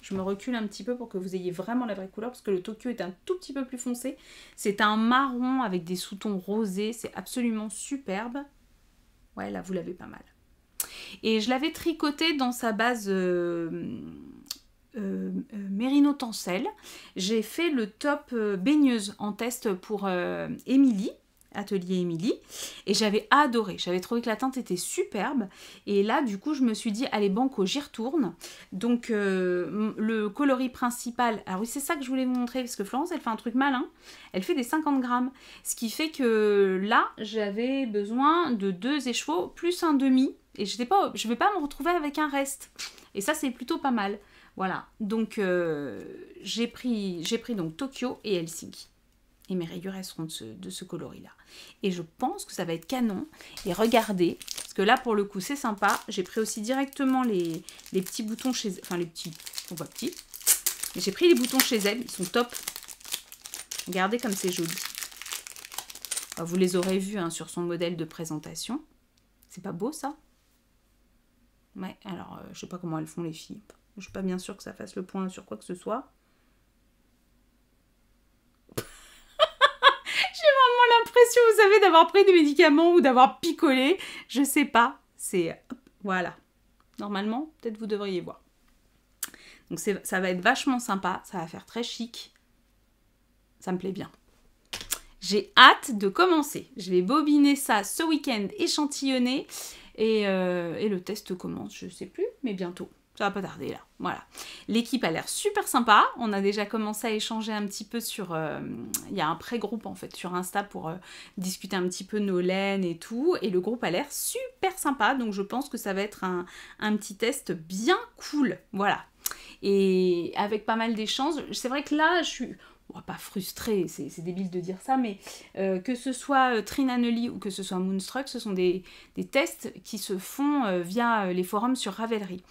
Je me recule un petit peu pour que vous ayez vraiment la vraie couleur parce que le Tokyo est un tout petit peu plus foncé. C'est un marron avec des sous-tons rosés, c'est absolument superbe. Ouais, là, vous l'avez pas mal. Et je l'avais tricoté dans sa base euh, euh, euh tencel. J'ai fait le top euh, baigneuse en test pour Émilie. Atelier Émilie. Et j'avais adoré. J'avais trouvé que la teinte était superbe. Et là, du coup, je me suis dit, allez, banco, j'y retourne. Donc, euh, le coloris principal. Alors, ah oui, c'est ça que je voulais vous montrer. Parce que Florence, elle fait un truc malin. Elle fait des 50 grammes. Ce qui fait que là, j'avais besoin de deux écheveaux plus un demi. Et pas, je ne vais pas me retrouver avec un reste. Et ça, c'est plutôt pas mal. Voilà, donc euh, j'ai pris, pris donc Tokyo et Helsinki. Et mes rayures, seront de ce, coloris-là. Et je pense que ça va être canon. Et regardez, parce que là, pour le coup, c'est sympa. J'ai pris aussi directement les, petits boutons chez... Enfin, les petits, on voit petits. Mais j'ai pris les boutons chez elle. Ils sont top. Regardez comme c'est joli. Vous les aurez vus hein, sur son modèle de présentation. C'est pas beau, ça Ouais, alors, euh, je sais pas comment elles font les filles. Je suis pas bien sûre que ça fasse le point sur quoi que ce soit. l'impression, vous savez, d'avoir pris des médicaments ou d'avoir picolé. Je sais pas. C'est. Voilà. Normalement, peut-être vous devriez voir. Donc ça va être vachement sympa. Ça va faire très chic. Ça me plaît bien. J'ai hâte de commencer. Je vais bobiner ça ce week-end, échantillonner. Et, euh, et le test commence, je sais plus, mais bientôt ça va pas tarder là. Voilà. L'équipe a l'air super sympa. On a déjà commencé à échanger un petit peu sur. Euh, il y a un pré-groupe en fait sur Insta pour euh, discuter un petit peu nos laines et tout. Et le groupe a l'air super sympa. Donc je pense que ça va être un, petit test bien cool. Voilà. Et avec pas mal d'échanges. C'est vrai que là, je suis. pas frustrée, c'est débile de dire ça, mais euh, que ce soit Trinanelli ou que ce soit Moonstruck, ce sont des, des tests qui se font via les forums sur Ravelry.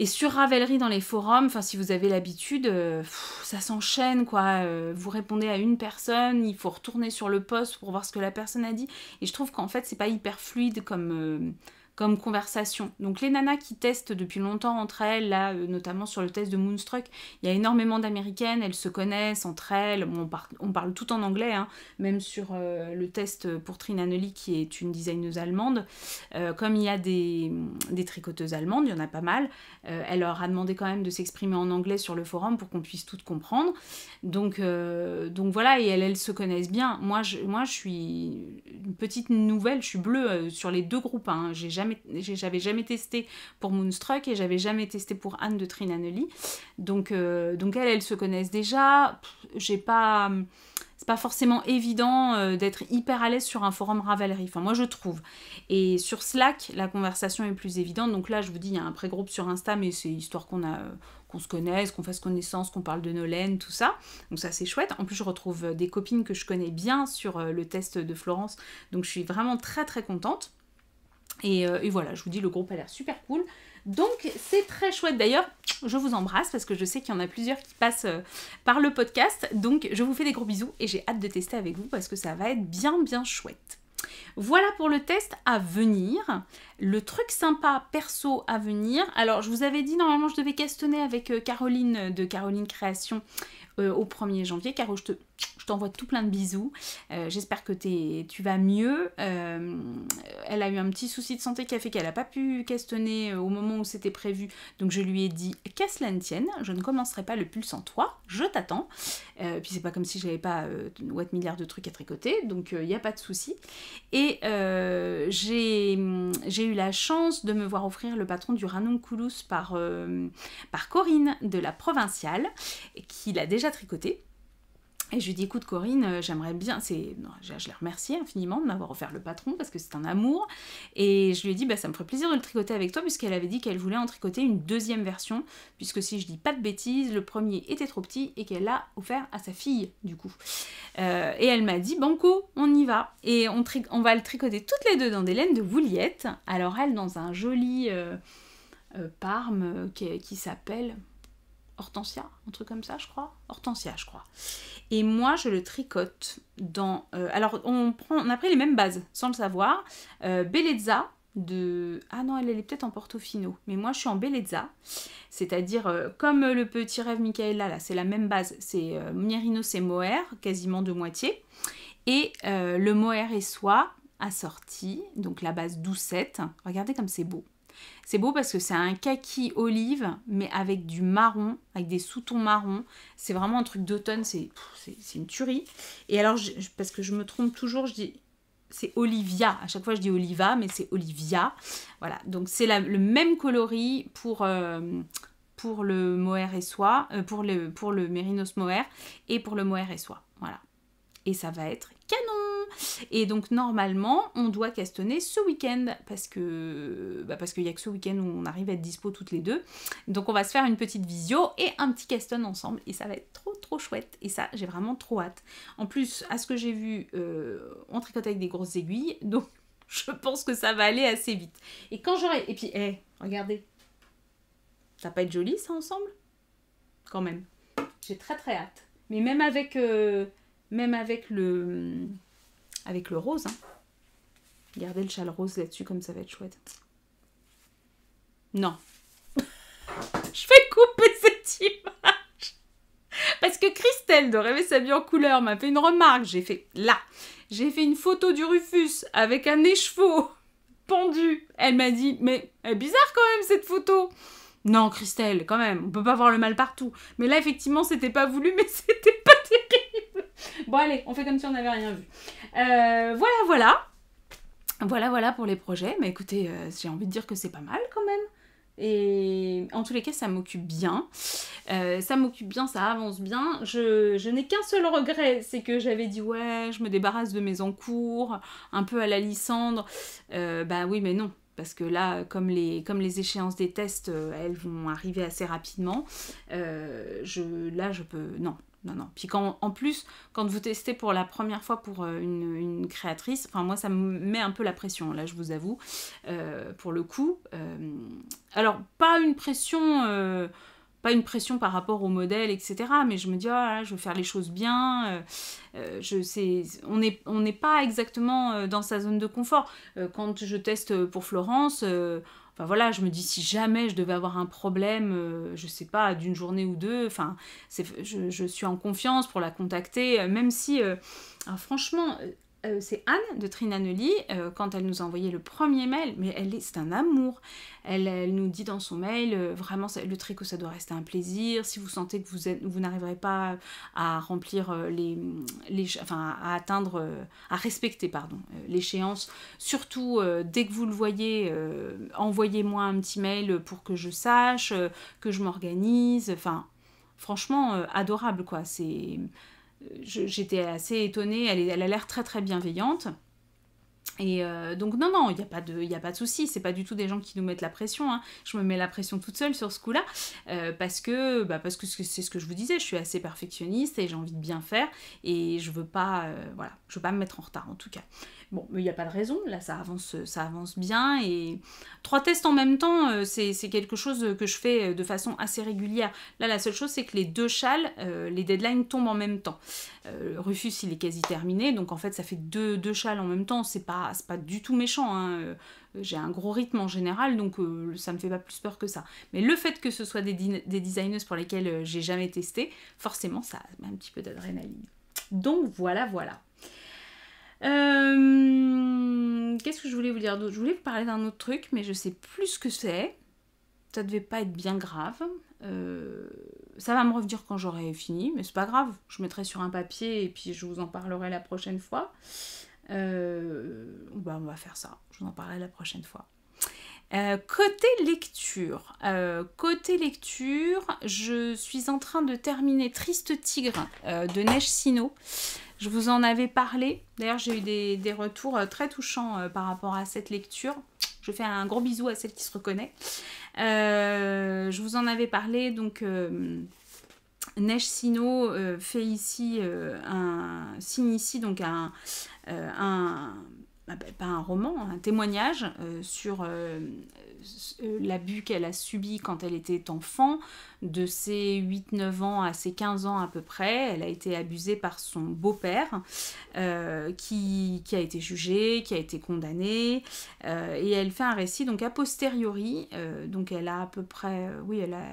Et sur Ravelry dans les forums, enfin si vous avez l'habitude, euh, ça s'enchaîne quoi. Euh, vous répondez à une personne, il faut retourner sur le poste pour voir ce que la personne a dit. Et je trouve qu'en fait c'est pas hyper fluide comme euh, comme conversation. Donc les nanas qui testent depuis longtemps entre elles, là, euh, notamment sur le test de Moonstruck, il y a énormément d'américaines, elles se connaissent entre elles, on, on parle tout en anglais, hein, même sur euh, le test pour Trina qui est une designeuse allemande, euh, comme il y a des, tricoteuses allemandes, il y en a pas mal, elle leur a demandé quand même de s'exprimer en anglais sur le forum pour qu'on puisse toutes comprendre. Donc, donc voilà, et elles, se connaissent bien. Moi je, moi, je suis une petite nouvelle, je suis bleue sur les deux groupes, hein. j'ai jamais j'avais jamais testé pour Moonstruck et j'avais jamais testé pour Anne de Trinanelli. Donc, euh, donc elles, elles se connaissent déjà. J'ai pas c'est pas forcément évident euh, d'être hyper à l'aise sur un forum Ravelry. Enfin, moi, je trouve. Et sur Slack, la conversation est plus évidente. Donc là, je vous dis, il y a un pré-groupe sur Insta, mais c'est histoire qu'on a. qu'on se connaisse, qu'on fasse connaissance, qu'on parle de nos tout ça. Donc ça c'est chouette. En plus je retrouve euh, des copines que je connais bien sur le test de Florence. Donc je suis vraiment très très contente. Euh, et, voilà, je vous dis, le groupe a l'air super cool. Donc c'est très chouette d'ailleurs. Je vous embrasse parce que je sais qu'il y en a plusieurs qui passent euh, par le podcast. Donc je vous fais des gros bisous et j'ai hâte de tester avec vous parce que ça va être bien bien chouette. Voilà pour le test à venir. Le truc sympa perso à venir. Alors je vous avais dit normalement je devais castonner avec euh, Caroline de Caroline Création au 1er janvier. Caro, je te, t'envoie tout plein de bisous. Euh, j'espère que tu vas mieux. Euh, elle a eu un petit souci de santé qui a fait qu'elle n'a pas pu questionner euh, au moment où c'était prévu. Donc je lui ai dit qu'à cela ne tienne, je ne commencerai pas le pull en toi, je t'attends. puis c'est pas comme si j'avais pas des milliards de trucs à tricoter, donc il n'y a pas de souci. Et j'ai eu la chance de me voir offrir le patron du Ranunculus par, par Corinne de la provinciale, qui l'a déjà tricoté. Et je lui dis, écoute Corinne, euh, j'aimerais bien, c'est, je, l'ai la remercie infiniment de m'avoir offert le patron parce que c'est un amour. Et je lui ai dit, bah, ça me ferait plaisir de le tricoter avec toi puisqu'elle avait dit qu'elle voulait en tricoter une deuxième version puisque si je dis pas de bêtises, le premier était trop petit et qu'elle l'a offert à sa fille du coup. Euh, et elle m'a dit, banco, on y va. Et on, va le tricoter toutes les deux dans des laines de Vouliette. Alors elle dans un joli euh, parme qui s'appelle, Hortensia, un truc comme ça, je crois. Hortensia, je crois. Et moi, je le tricote dans. Euh, alors, on, prend, on a pris les mêmes bases, sans le savoir. Euh, Bellezza de. Ah non, elle, est peut-être en Portofino. Mais moi, je suis en Bellezza. C'est-à-dire, euh, comme le petit rêve Michaela, là, c'est la même base. C'est euh, Mierino, c'est Moer, quasiment de moitié. Et le Moer et soie assorti, donc la base doucette. Regardez comme c'est beau. C'est beau parce que c'est un kaki olive, mais avec du marron, avec des sous-tons marron. C'est vraiment un truc d'automne, c'est une tuerie. Et alors, parce que je me trompe toujours, je dis c'est Olivia. À chaque fois, je dis Oliva, mais c'est Olivia. Voilà, donc c'est le même coloris pour, euh, pour le mohair et soie, euh, pour, le, pour le mérinos mohair et pour le mohair et soie. Voilà et ça va être canon Et donc normalement, on doit castonner ce week-end parce que bah parce qu'il n'y a que ce week-end où on arrive à être dispo toutes les deux. Donc on va se faire une petite visio et un petit caston ensemble et ça va être trop trop chouette et ça j'ai vraiment trop hâte. En plus, à ce que j'ai vu, euh, on tricote avec des grosses aiguilles donc je pense que ça va aller assez vite. Et quand j'aurai... Et puis, eh, regardez. Ça va pas être joli ça ensemble Quand même. J'ai très très hâte. Mais même avec... Euh, même avec le, avec le rose. Hein. Gardez le châle rose là-dessus, comme ça va être chouette. Non. Je vais couper cette image. Parce que Christelle de Rêver sa vie en couleur m'a fait une remarque. J'ai fait là. J'ai fait une photo du Rufus avec un écheveau pendu. Elle m'a dit Mais elle bizarre quand même cette photo. Non, Christelle, quand même, on peut pas voir le mal partout. Mais là, effectivement, c'était pas voulu, mais c'était Bon, allez, on fait comme si on n'avait rien vu. Euh, voilà, voilà. Voilà, voilà pour les projets. Mais écoutez, euh, j'ai envie de dire que c'est pas mal quand même. Et en tous les cas, ça m'occupe bien. Euh, ça m'occupe bien, ça avance bien. Je, n'ai qu'un seul regret, c'est que j'avais dit ouais, je me débarrasse de mes encours, un peu à la lissandre. » Ben bah oui, mais non. Parce que là, comme les, comme les échéances des tests, elles vont arriver assez rapidement. je, là, je peux... Non, non, non. Puis quand, en plus, quand vous testez pour la première fois pour euh, une, créatrice, enfin moi ça me met un peu la pression, là je vous avoue, euh, pour le coup. Euh, alors pas une pression, pas une pression par rapport au modèle, etc. Mais je me dis, ah, je veux faire les choses bien. je sais, on n'est on pas exactement dans sa zone de confort. quand je teste pour Florence voilà, je me dis si jamais je devais avoir un problème, euh, je sais pas, d'une journée ou deux, enfin, je, je, suis en confiance pour la contacter, euh, même si, euh, ah, franchement, euh, c'est Anne de Trinanoli, euh, quand elle nous a envoyé le premier mail, mais elle c'est un amour. Elle, nous dit dans son mail, euh, vraiment, le tricot, ça doit rester un plaisir. Si vous sentez que vous, vous n'arriverez pas à remplir les, les, Enfin, à atteindre, à respecter, pardon, l'échéance, surtout dès que vous le voyez, envoyez-moi un petit mail pour que je sache, que je m'organise. Enfin, franchement, adorable, quoi. C'est j'étais assez étonnée, elle, a l'air très très bienveillante. Et euh, donc non, non, il n'y a pas de, y a pas de c'est pas du tout des gens qui nous mettent la pression. Hein. Je me mets la pression toute seule sur ce coup-là, euh, parce que bah, que c'est ce que je vous disais, je suis assez perfectionniste et j'ai envie de bien faire et je veux pas, euh, voilà, je veux pas me mettre en retard en tout cas. Bon, mais il n'y a pas de raison, là ça avance, ça avance bien et trois tests en même temps, euh, c'est quelque chose que je fais euh, de façon assez régulière. Là la seule chose c'est que les deux châles, euh, les deadlines tombent en même temps. Rufus il est quasi terminé, donc en fait ça fait deux, deux châles en même temps, c'est pas, pas du tout méchant. Hein. j'ai un gros rythme en général, donc ça ça me fait pas plus peur que ça. Mais le fait que ce soit des, des designers pour lesquels j'ai jamais testé, forcément, ça met un petit peu d'adrénaline. Donc voilà, voilà. Euh, qu'est-ce que je voulais vous dire d'autre Je voulais vous parler d'un autre truc, mais je sais plus ce que c'est. Ça devait pas être bien grave. Euh, ça va me revenir quand j'aurai fini, mais c'est pas grave. Je mettrai sur un papier et puis je vous en parlerai la prochaine fois. Euh, bah, on va faire ça. Je vous en parlerai la prochaine fois. côté lecture, côté lecture, je suis en train de terminer Triste Tigre de Neige Sino. Je vous en avais parlé. D'ailleurs, j'ai eu des, retours euh, très touchants euh, par rapport à cette lecture. Je fais un gros bisou à celle qui se reconnaît. Euh, je vous en avais parlé, donc Neige Sino fait ici un signe ici donc un, un ah bah, pas un roman, un témoignage euh, sur euh, euh, l'abus qu'elle a subi quand elle était enfant, de ses 8-9 ans à ses 15 ans à peu près. Elle a été abusée par son beau-père qui, a été jugé, qui a été condamné. et elle fait un récit donc a posteriori. donc elle a à peu près, oui, elle a,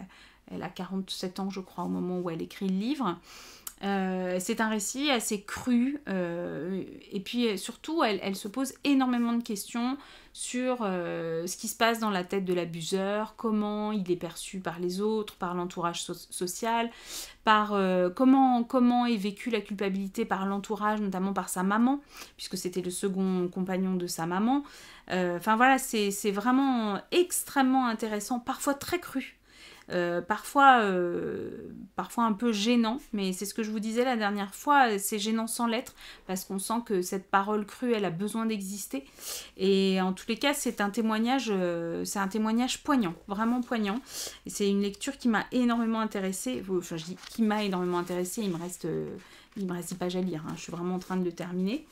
elle a 47 ans je crois au moment où elle écrit le livre. Euh, c'est un récit assez cru euh, et puis euh, surtout elle, se pose énormément de questions sur ce qui se passe dans la tête de l'abuseur, comment il est perçu par les autres, par l'entourage social, par comment, comment est vécue la culpabilité par l'entourage, notamment par sa maman, puisque c'était le second compagnon de sa maman. Enfin voilà, c'est vraiment extrêmement intéressant, parfois très cru euh, parfois, euh, parfois un peu gênant, mais c'est ce que je vous disais la dernière fois, c'est gênant sans l'être, parce qu'on sent que cette parole crue, elle a besoin d'exister. Et en tous les cas, c'est un témoignage, euh, c'est un témoignage poignant, vraiment poignant. Et c'est une lecture qui m'a énormément intéressée, enfin je dis qui m'a énormément intéressée, il me reste, il me reste pas pages à lire, hein, je suis vraiment en train de le terminer.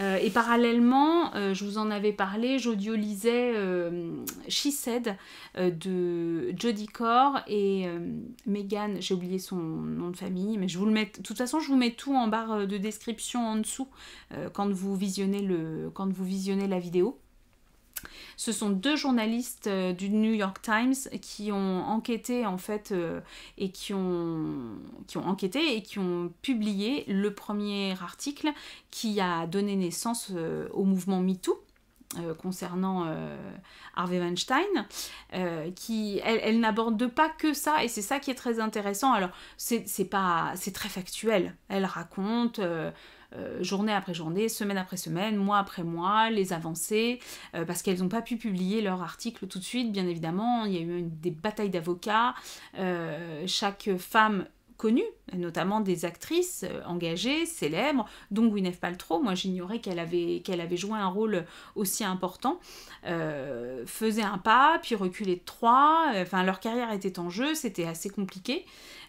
Euh, et parallèlement, euh, je vous en avais parlé, jaudio euh, She Said de Jodie Core et Megan, j'ai oublié son nom de famille, mais je vous le mets, de toute façon, je vous mets tout en barre de description en dessous quand, vous visionnez le, quand vous visionnez la vidéo. Ce sont deux journalistes euh, du New York Times qui ont enquêté en fait euh, et qui ont, qui ont enquêté et qui ont publié le premier article qui a donné naissance euh, au mouvement MeToo. concernant Harvey Weinstein, qui elle, elle n'aborde pas que ça et c'est ça qui est très intéressant. Alors c'est pas c'est très factuel. Elle raconte euh, journée après journée, semaine après semaine, mois après mois, les avancées, euh, parce qu'elles n'ont pas pu publier leur article tout de suite, bien évidemment. Il y a eu des batailles d'avocats. Euh, chaque femme connue, notamment des actrices engagées, célèbres, dont Gwyneth Paltrow, moi j'ignorais qu'elle avait, joué un rôle aussi important, faisait un pas, puis reculait de trois, enfin leur carrière était en jeu, c'était assez compliqué.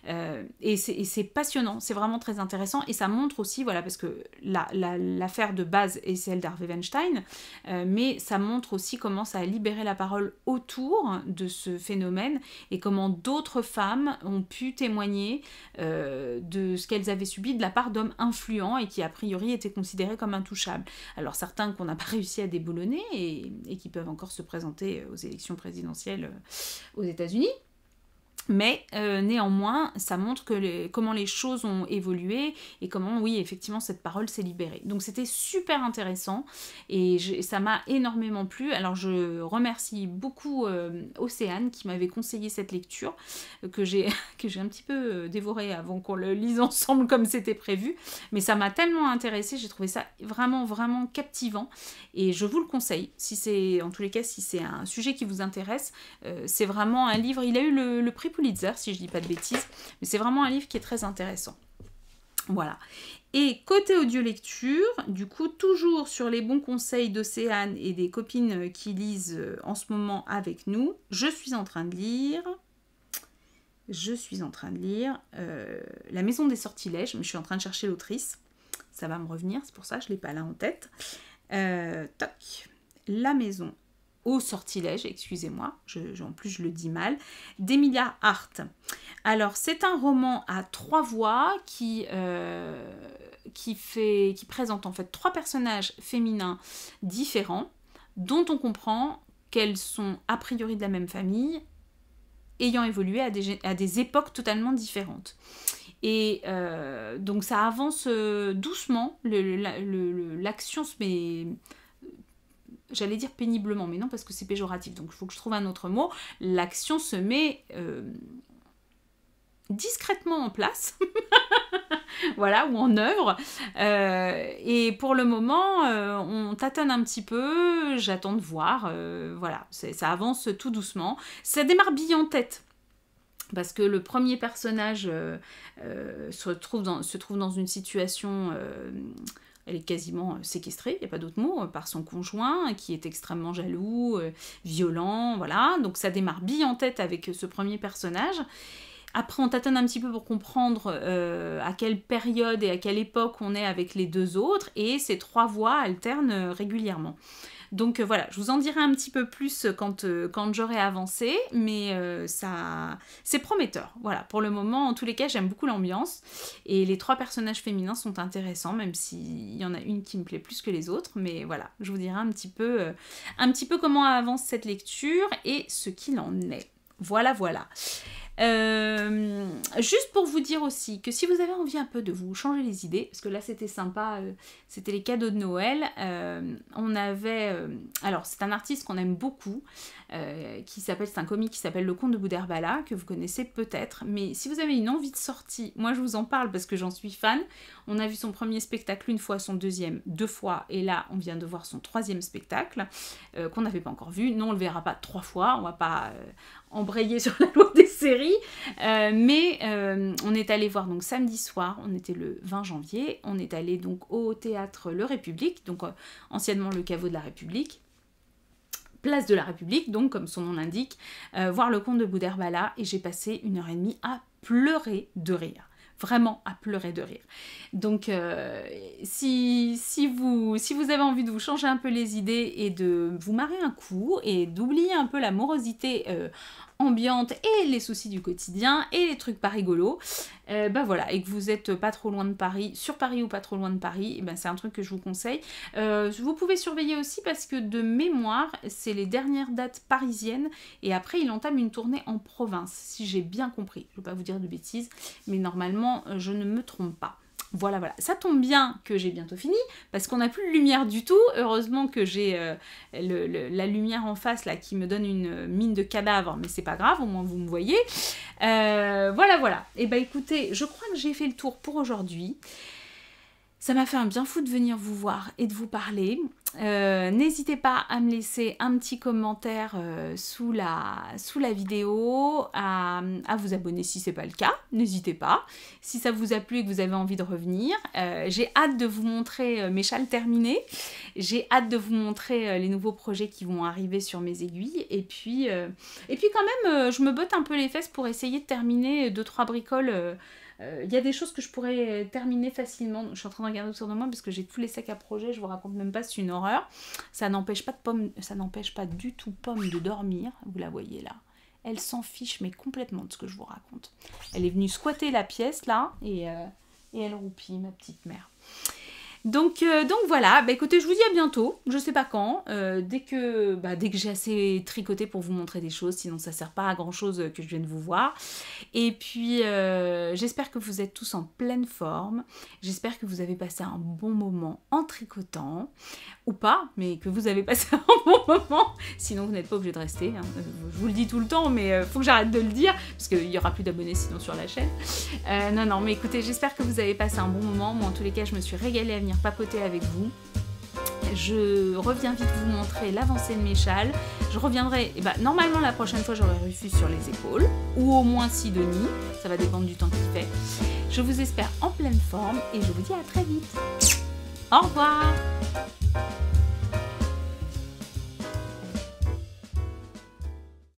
Euh, et c'est passionnant, c'est vraiment très intéressant. Et ça montre aussi, voilà, parce que l'affaire de base est celle d'Harvey Weinstein, euh, mais ça montre aussi comment ça a libéré la parole autour de ce phénomène et comment d'autres femmes ont pu témoigner euh, de ce qu'elles avaient subi de la part d'hommes influents et qui a priori étaient considérés comme intouchables. Alors certains qu'on n'a pas réussi à déboulonner et, et qui peuvent encore se présenter aux élections présidentielles aux États-Unis. Mais euh, néanmoins, ça montre que comment les choses ont évolué et comment, oui, effectivement, cette parole s'est libérée. Donc c'était super intéressant et ça m'a énormément plu. Alors je remercie beaucoup euh, Océane qui m'avait conseillé cette lecture euh, que j'ai un petit peu dévorée avant qu'on le lise ensemble comme c'était prévu. Mais ça m'a tellement intéressée, j'ai trouvé ça vraiment, vraiment captivant et je vous le conseille. Si c'est, en tous les cas, si c'est un sujet qui vous intéresse, c'est vraiment un livre. Il a eu le, prix pour Pulitzer, si je dis pas de bêtises. Mais c'est vraiment un livre qui est très intéressant. Voilà. Et côté audio lecture, du coup, toujours sur les bons conseils d'Océane et des copines qui lisent euh, en ce moment avec nous, je suis en train de lire. Je suis en train de lire euh, La Maison des Sortilèges, mais je suis en train de chercher l'autrice. Ça va me revenir, c'est pour ça je ne l'ai pas là en tête. Euh, toc. La Maison au sortilège, excusez-moi, en plus je le dis mal, d'Emilia Hart. Alors c'est un roman à trois voix qui, euh, qui, fait, qui présente en fait trois personnages féminins différents dont on comprend qu'elles sont a priori de la même famille, ayant évolué à des, à des époques totalement différentes. Et euh, donc ça avance euh, doucement, l'action se met j'allais dire péniblement, mais non parce que c'est péjoratif, donc il faut que je trouve un autre mot, l'action se met euh, discrètement en place, voilà, ou en œuvre. Euh, et pour le moment, euh, on tâtonne un petit peu, j'attends de voir, voilà, ça avance tout doucement. Ça démarre démarbille en tête parce que le premier personnage se, trouve dans, se, trouve dans, une situation elle est quasiment euh, séquestrée, il n'y a pas d'autre mot, euh, par son conjoint qui est extrêmement jaloux, euh, violent, voilà. Donc ça démarre bien en tête avec ce premier personnage. Après, on tâtonne un petit peu pour comprendre à quelle période et à quelle époque on est avec les deux autres, et ces trois voix alternent régulièrement. Donc euh, voilà, je vous en dirai un petit peu plus euh, quand, euh, quand j'aurai avancé, mais ça c'est prometteur. Voilà, pour le moment, en tous les cas, j'aime beaucoup l'ambiance et les trois personnages féminins sont intéressants, même s'il y en a une qui me plaît plus que les autres. Mais voilà, je vous dirai un petit peu, un petit peu comment avance cette lecture et ce qu'il en est. Voilà, voilà. Euh, juste pour vous dire aussi que si vous avez envie un peu de vous changer les idées, parce que là c'était sympa, euh, c'était les cadeaux de Noël, euh, on avait... alors c'est un artiste qu'on aime beaucoup, euh, qui s'appelle, c'est un comique qui s'appelle Le Comte de Bouderbala, que vous connaissez peut-être, mais si vous avez une envie de sortie, moi je vous en parle parce que j'en suis fan. On a vu son premier spectacle une fois, son deuxième deux fois, et là on vient de voir son troisième spectacle, euh, qu'on n'avait pas encore vu. Non, on le verra pas trois fois, on va pas euh, embrayer sur la loi des séries, mais on est allé voir donc samedi soir, on était le 20 janvier, on est allé donc au théâtre Le République, donc anciennement le caveau de la République place de la République, donc comme son nom l'indique, euh, voir le comte de Bouderbala et j'ai passé une heure et demie à pleurer de rire vraiment à pleurer de rire. Donc euh, si, si, vous, si vous avez envie de vous changer un peu les idées et de vous marrer un coup et d'oublier un peu la morosité euh, ambiante et les soucis du quotidien et les trucs pas rigolos, euh, bah voilà, et que vous êtes pas trop loin de Paris, sur Paris ou pas trop loin de Paris, eh ben c'est un truc que je vous conseille. Euh, vous pouvez surveiller aussi parce que de mémoire, c'est les dernières dates parisiennes et après il entame une tournée en province, si j'ai bien compris. Je ne vais pas vous dire de bêtises, mais normalement euh, je ne me trompe pas. Voilà, voilà. Ça tombe bien que j'ai bientôt fini, parce qu'on n'a plus de lumière du tout. Heureusement que j'ai euh, la lumière en face, là, qui me donne une mine de cadavre, mais c'est pas grave, au moins vous me voyez. Euh, voilà, voilà. Et eh ben écoutez, je crois que j'ai fait le tour pour aujourd'hui. Ça m'a fait un bien fou de venir vous voir et de vous parler. Euh, n'hésitez pas à me laisser un petit commentaire euh, sous, la, sous la vidéo, à, vous abonner si ce n'est pas le cas, n'hésitez pas. Si ça vous a plu et que vous avez envie de revenir, euh, j'ai hâte de vous montrer mes châles terminés, j'ai hâte de vous montrer les nouveaux projets qui vont arriver sur mes aiguilles, et puis, et puis quand même, je me botte un peu les fesses pour essayer de terminer 2-3 bricoles euh, il y a des choses que je pourrais terminer facilement. Je suis en train de regarder autour de moi parce que j'ai tous les sacs à projet, je vous raconte même pas, c'est une horreur. Ça n'empêche pas de pomme, ça n'empêche pas du tout pomme de dormir, vous la voyez là. Elle s'en fiche mais complètement de ce que je vous raconte. Elle est venue squatter la pièce là et, euh, et elle roupille ma petite mère. Donc, euh, donc voilà, bah, écoutez, je vous dis à bientôt, je sais pas quand, euh, bah, dès que, j'ai assez tricoté pour vous montrer des choses, sinon ça sert pas à grand chose euh, que je vienne vous voir. Et puis, j'espère que vous êtes tous en pleine forme, j'espère que vous avez passé un bon moment en tricotant pas, mais que vous avez passé un bon moment. Sinon, vous n'êtes pas obligé de rester. Hein. Euh, je vous le dis tout le temps, mais euh, faut que j'arrête de le dire, parce qu'il n'y aura plus d'abonnés sinon sur la chaîne. Euh, non, non, mais écoutez, j'espère que vous avez passé un bon moment. Moi, en tous les cas, je me suis régalée à venir papoter avec vous. Je reviens vite vous montrer l'avancée de mes châles. Je reviendrai, et eh bah ben, normalement la prochaine fois j'aurai Rufus sur les épaules, ou au moins Sidonie, ça va dépendre du temps qu'il fait. Je vous espère en pleine forme et je vous dis à très vite. Au revoir Bye.